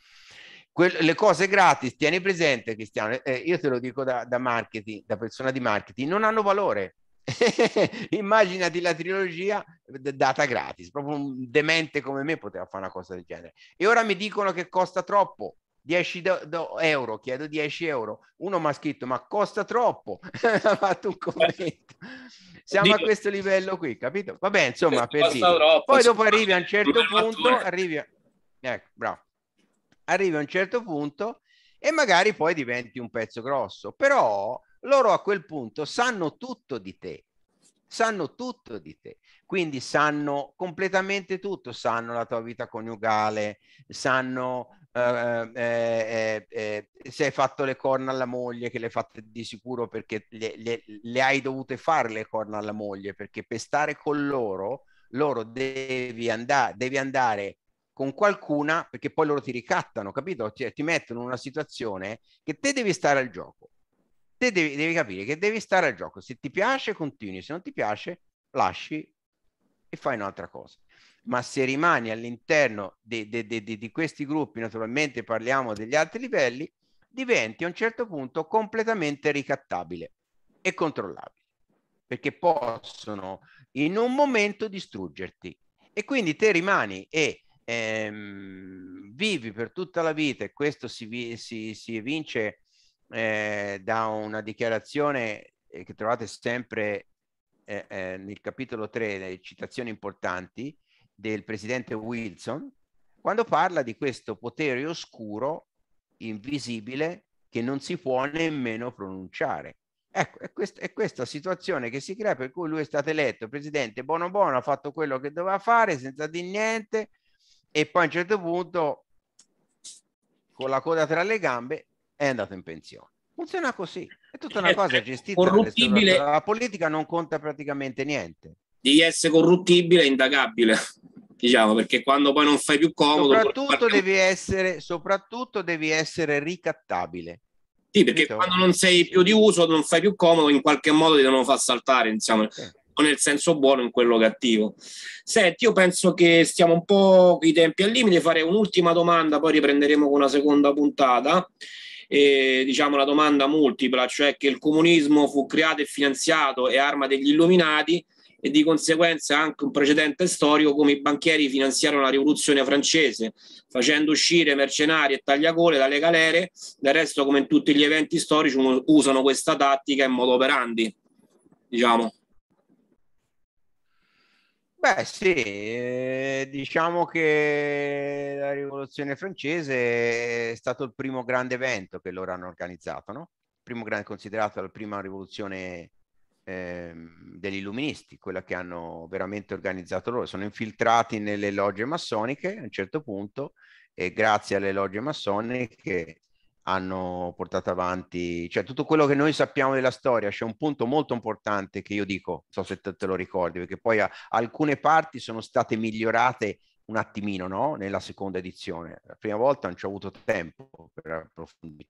Que- le cose gratis, tieni presente Cristiano, eh, io te lo dico da, da marketing, da persona di marketing, non hanno valore. (laughs) immaginati la trilogia data gratis proprio un demente come me poteva fare una cosa del genere e ora mi dicono che costa troppo 10 do, do, euro chiedo 10 euro uno mi ha scritto ma costa troppo ha (laughs) fatto un commento siamo Dico, a questo livello qui capito vabbè insomma per dire. poi dopo arrivi a un certo punto arrivi a... ecco bravo arrivi a un certo punto e magari poi diventi un pezzo grosso, però loro a quel punto sanno tutto di te, sanno tutto di te, quindi sanno completamente tutto, sanno la tua vita coniugale, sanno eh, eh, eh, eh se hai fatto le corna alla moglie, che le hai fatte di sicuro perché le, le, le hai dovute fare le corna alla moglie, perché per stare con loro, loro devi, andare, devi andare con qualcuna perché poi loro ti ricattano, capito? Ti, cioè, ti mettono in una situazione che te devi stare al gioco. Te devi, devi, capire che devi stare al gioco. Se ti piace, continui, se non ti piace, lasci e fai un'altra cosa. Ma se rimani all'interno di, di, di, di questi gruppi, naturalmente parliamo degli altri livelli, diventi a un certo punto completamente ricattabile e controllabile, perché possono in un momento distruggerti. E quindi te rimani e ehm, vivi per tutta la vita e questo si, si, si evince eh, da una dichiarazione eh, che trovate sempre eh, eh nel capitolo 3, le citazioni importanti del presidente Wilson, quando parla di questo potere oscuro, invisibile, che non si può nemmeno pronunciare. Ecco, è, quest- è, questa situazione che si crea per cui lui è stato eletto presidente buono buono, ha fatto quello che doveva fare senza dire niente, e poi a un certo punto con la coda tra le gambe è andato in pensione. Funziona così, è tutta una cosa gestita. Corruttibile. La politica non conta praticamente niente. Devi essere corruttibile e indagabile, (laughs) diciamo, perché quando poi non fai più comodo... Soprattutto, devi, essere, soprattutto devi essere ricattabile. Sì, perché Capito? quando non sei più di uso, non fai più comodo, in qualche modo ti devono far saltare, insomma. Sì o nel senso buono in quello cattivo. Senti, io penso che stiamo un po' i tempi al limite, farei un'ultima domanda, poi riprenderemo con una seconda puntata. E, diciamo la domanda multipla, cioè che il comunismo fu creato e finanziato e arma degli illuminati e di conseguenza anche un precedente storico come i banchieri finanziarono la rivoluzione francese facendo uscire mercenari e tagliacole dalle galere, del resto come in tutti gli eventi storici usano questa tattica in modo operandi, diciamo. Beh, sì, eh, diciamo che la rivoluzione francese è stato il primo grande evento che loro hanno organizzato, no? primo grande considerato la prima rivoluzione ehm, degli illuministi, quella che hanno veramente organizzato loro. Sono infiltrati nelle logge massoniche a un certo punto e grazie alle logge massoniche hanno portato avanti, cioè tutto quello che noi sappiamo della storia, c'è un punto molto importante che io dico, non so se te, te lo ricordi, perché poi a, alcune parti sono state migliorate un attimino, no? Nella seconda edizione. La prima volta non ci ho avuto tempo per approfondire.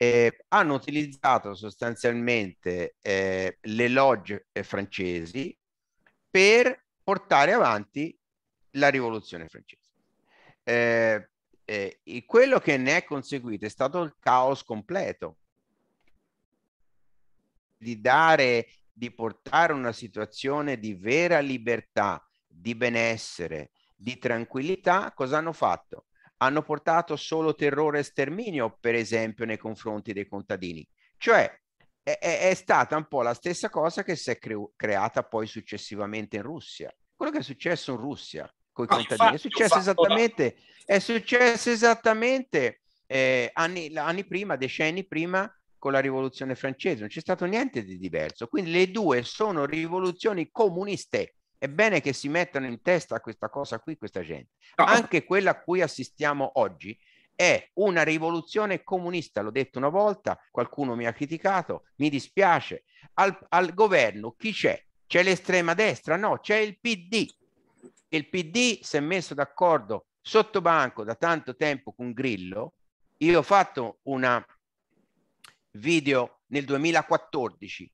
Eh, hanno utilizzato sostanzialmente eh, le logge eh, francesi per portare avanti la rivoluzione francese. Eh, eh, quello che ne è conseguito è stato il caos completo di dare di portare una situazione di vera libertà di benessere di tranquillità cosa hanno fatto hanno portato solo terrore e sterminio per esempio nei confronti dei contadini cioè è, è, stata un po' la stessa cosa che si è cre- creata poi successivamente in Russia quello che è successo in Russia con i ah, contadini. È successo esattamente, la... è successo esattamente eh, anni, anni prima, decenni prima, con la rivoluzione francese, non c'è stato niente di diverso. Quindi le due sono rivoluzioni comuniste. È bene che si mettano in testa questa cosa qui, questa gente. No. Anche quella a cui assistiamo oggi è una rivoluzione comunista, l'ho detto una volta, qualcuno mi ha criticato, mi dispiace. Al, al governo chi c'è? C'è l'estrema destra? No, c'è il PD il PD si è messo d'accordo sotto banco da tanto tempo con Grillo. Io ho fatto una video nel 2014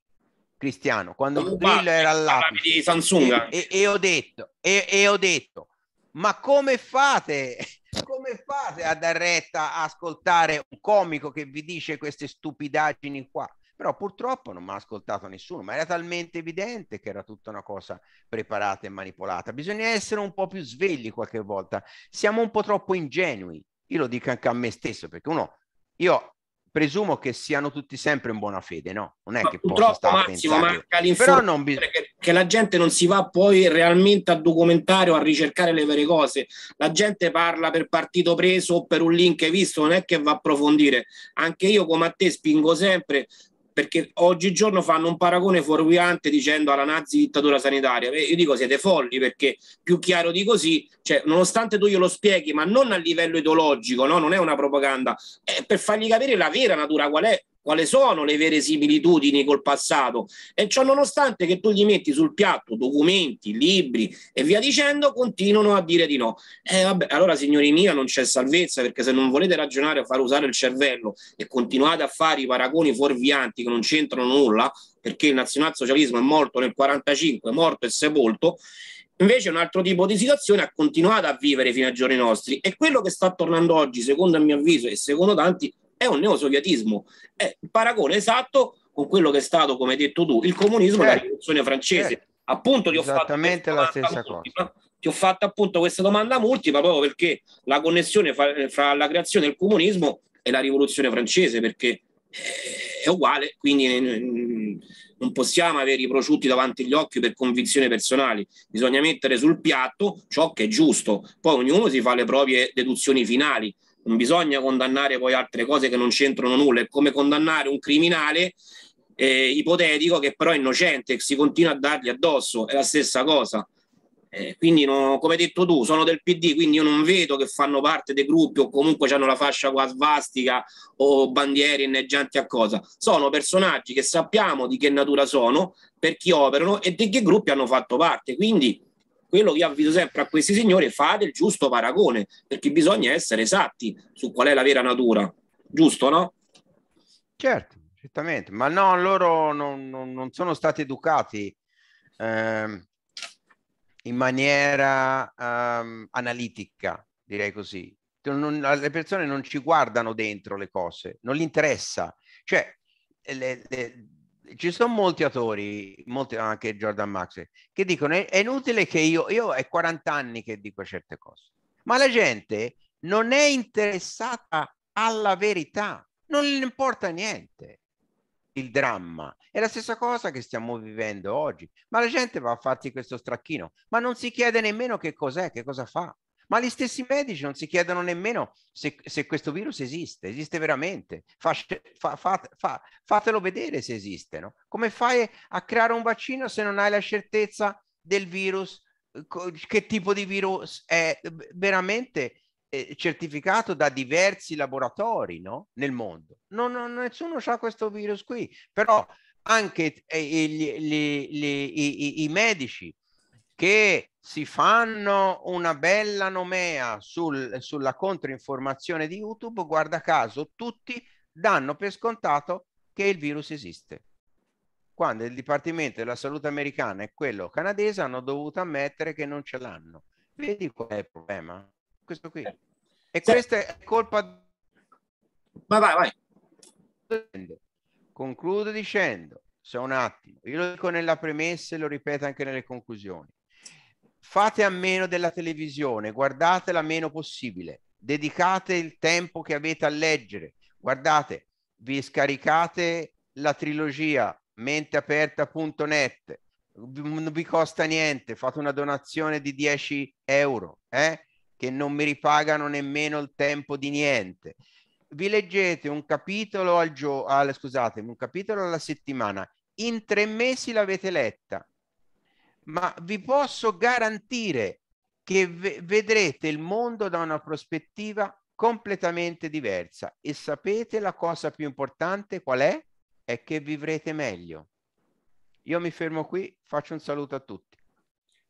Cristiano, quando Grillo parli, era eh, all'apice e, e, ho detto, e, e, ho detto, ma come fate, (laughs) come fate a dar retta a ascoltare un comico che vi dice queste stupidaggini qua? però purtroppo non mi ha ascoltato nessuno, ma era talmente evidente che era tutta una cosa preparata e manipolata. Bisogna essere un po' più svegli qualche volta, siamo un po' troppo ingenui. Io lo dico anche a me stesso, perché uno, io presumo che siano tutti sempre in buona fede, no? Non è ma che purtroppo stare Massimo manca l'informazione bis- che, che, la gente non si va poi realmente a documentare o a ricercare le vere cose. La gente parla per partito preso o per un link visto, non è che va a approfondire. Anche io come a te spingo sempre perché oggigiorno fanno un paragone fuorviante dicendo alla nazi dittatura sanitaria. Io dico siete folli perché più chiaro di così, cioè, nonostante tu glielo spieghi, ma non a livello ideologico, no? non è una propaganda, è eh, per fargli capire la vera natura qual è quali sono le vere similitudini col passato e ciò nonostante che tu gli metti sul piatto documenti, libri e via dicendo, continuano a dire di no. E eh, vabbè, allora signori mia non c'è salvezza perché se non volete ragionare a far usare il cervello e continuate a fare i paragoni fuorvianti che non c'entrano nulla, perché il nazionalsocialismo è morto nel 45, morto e sepolto, Invece un altro tipo di situazione ha continuato a vivere fino ai giorni nostri e quello che sta tornando oggi, secondo il mio avviso e secondo tanti, è un neosovietismo, è il paragone esatto con quello che è stato, come hai detto tu, il comunismo e eh, la rivoluzione francese. Eh, appunto ti ho fatto la stessa cosa. Ti ho fatto appunto questa domanda multipla proprio perché la connessione fra, eh, fra la creazione del comunismo e la rivoluzione francese, perché eh, è uguale, quindi non possiamo avere i prosciutti davanti agli occhi per convinzioni personali, bisogna mettere sul piatto ciò che è giusto, poi ognuno si fa le proprie deduzioni finali, non bisogna condannare poi altre cose che non c'entrano nulla, è come condannare un criminale eh, ipotetico che però è innocente e si continua a dargli addosso, è la stessa cosa. Eh, quindi, no, come hai detto tu, sono del PD, quindi io non vedo che fanno parte dei gruppi o comunque hanno la fascia qua svastica o bandiere inneggianti a cosa. Sono personaggi che sappiamo di che natura sono, per chi operano e di che gruppi hanno fatto parte. Quindi quello che io avviso sempre a questi signori, fate il giusto paragone, perché bisogna essere esatti su qual è la vera natura, giusto no? Certo, certamente, ma no, loro non, non, non sono stati educati eh, in maniera eh, analitica, direi così. Non, le persone non ci guardano dentro le cose, non gli interessa. Cioè, le, le, ci sono molti autori, molti, anche Jordan Maxwell, che dicono è, è inutile che io, io è 40 anni che dico certe cose, ma la gente non è interessata alla verità, non gli importa niente il dramma. È la stessa cosa che stiamo vivendo oggi, ma la gente va a farsi questo stracchino, ma non si chiede nemmeno che cos'è, che cosa fa ma gli stessi medici non si chiedono nemmeno se, se questo virus esiste, esiste veramente, Fasce, fa, fa, fa, fatelo vedere se esiste, no? come fai a creare un vaccino se non hai la certezza del virus, che tipo di virus è veramente eh, certificato da diversi laboratori no? nel mondo. Non, non, nessuno ha questo virus qui, però anche eh, gli, gli, gli, i, i, i medici che si fanno una bella nomea sul, sulla controinformazione di YouTube, guarda caso tutti danno per scontato che il virus esiste. Quando il Dipartimento della Salute americana e quello canadese hanno dovuto ammettere che non ce l'hanno. Vedi qual è il problema? Questo qui. E questa è colpa... Vai, vai, vai. Concludo dicendo, se un attimo, io lo dico nella premessa e lo ripeto anche nelle conclusioni fate a meno della televisione, guardatela meno possibile, dedicate il tempo che avete a leggere, guardate, vi scaricate la trilogia menteaperta.net, non vi costa niente, fate una donazione di 10 euro, eh? che non mi ripagano nemmeno il tempo di niente. Vi leggete un capitolo al giorno, ah, scusate, un capitolo alla settimana, in tre mesi l'avete letta ma vi posso garantire che vedrete il mondo da una prospettiva completamente diversa e sapete la cosa più importante qual è? È che vivrete meglio. Io mi fermo qui, faccio un saluto a tutti.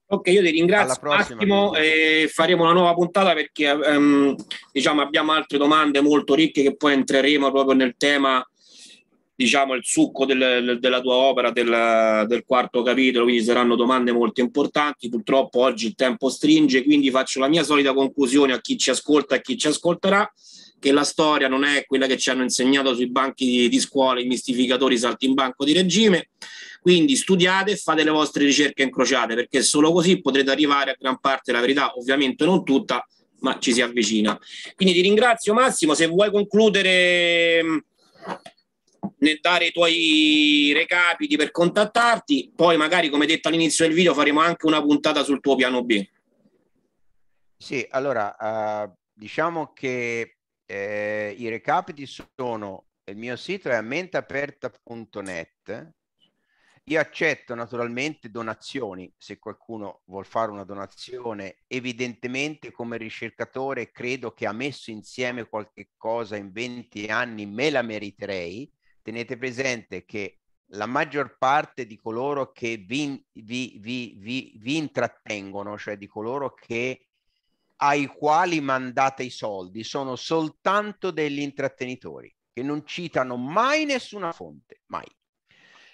Ok, io ti ringrazio Massimo, eh, faremo una nuova puntata perché ehm, diciamo, abbiamo altre domande molto ricche che poi entreremo proprio nel tema diciamo, il succo del, della tua opera, del, del, quarto capitolo, quindi saranno domande molto importanti. Purtroppo oggi il tempo stringe, quindi faccio la mia solita conclusione a chi ci ascolta e a chi ci ascolterà, che la storia non è quella che ci hanno insegnato sui banchi di, di scuola i mistificatori saltimbanco di regime, quindi studiate e fate le vostre ricerche incrociate, perché solo così potrete arrivare a gran parte della verità, ovviamente non tutta, ma ci si avvicina. Quindi ti ringrazio Massimo, se vuoi concludere nel dare i tuoi recapiti per contattarti, poi magari come detto all'inizio del video faremo anche una puntata sul tuo piano B. Sì, allora uh, diciamo che eh, i recapiti sono, il mio sito è menteaperta.net. io accetto naturalmente donazioni, se qualcuno vuol fare una donazione, evidentemente come ricercatore credo che ha messo insieme qualche cosa in 20 anni, me la meriterei, tenete presente che la maggior parte di coloro che vi, vi, vi, vi, intrattengono, cioè di coloro che ai quali mandate i soldi, sono soltanto degli intrattenitori che non citano mai nessuna fonte, mai.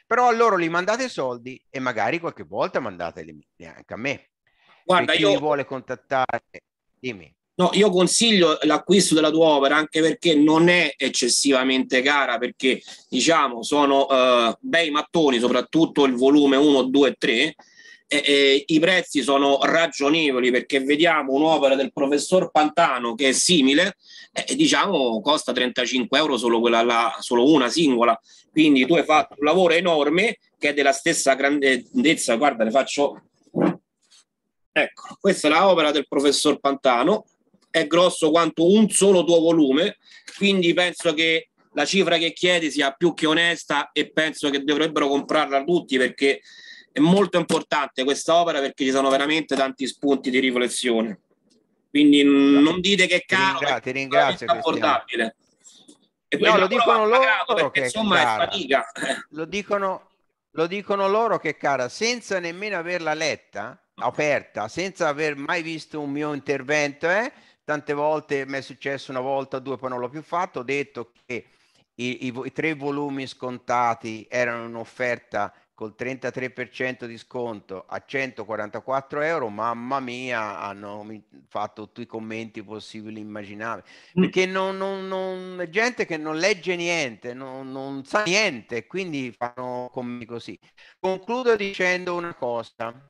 Però a loro li mandate i soldi e magari qualche volta mandateli anche a me. Guarda, chi io... vuole contattare, dimmi. No, io consiglio l'acquisto della tua opera anche perché non è eccessivamente cara, perché diciamo sono eh, bei mattoni, soprattutto il volume 1, 2 3. E, e, I prezzi sono ragionevoli perché vediamo un'opera del professor Pantano che è simile e, e diciamo costa 35 euro solo, quella là, solo una singola. Quindi tu hai fatto un lavoro enorme che è della stessa grandezza. Guarda, le faccio Ecco, questa è l'opera del professor Pantano è grosso quanto un solo tuo volume, quindi penso che la cifra che chiedi sia più che onesta e penso che dovrebbero comprarla tutti perché è molto importante questa opera perché ci sono veramente tanti spunti di riflessione. Quindi non dite che è caro, ti ringrazio, è abbordabile. No, lo dicono loro perché insomma è fatica. Lo dicono, lo dicono loro che è cara, senza nemmeno averla letta, aperta, senza aver mai visto un mio intervento, eh? tante volte mi è successo una volta, due, poi non l'ho più fatto, ho detto che i, i, i tre volumi scontati erano un'offerta col 33% di sconto a 144 euro, mamma mia, hanno fatto tutti i commenti possibili e immaginabili. Mm. Perché non, non, non, gente che non legge niente, non, non sa niente, quindi fanno commenti così. Concludo dicendo una cosa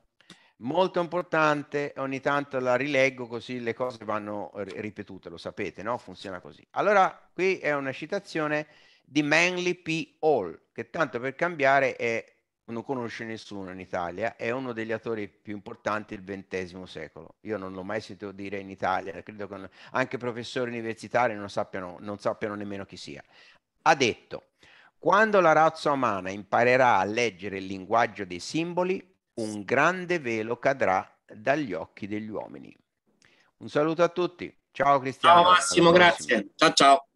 molto importante, ogni tanto la rileggo così le cose vanno ripetute, lo sapete, no? Funziona così. Allora, qui è una citazione di Manly P. Hall, che tanto per cambiare è, non conosce nessuno in Italia, è uno degli attori più importanti del XX secolo. Io non l'ho mai sentito dire in Italia, credo che anche professori universitari non sappiano, non sappiano nemmeno chi sia. Ha detto, quando la razza umana imparerà a leggere il linguaggio dei simboli, un grande velo cadrà dagli occhi degli uomini. Un saluto a tutti. Ciao Cristiano. Ciao Massimo, grazie. Ciao ciao.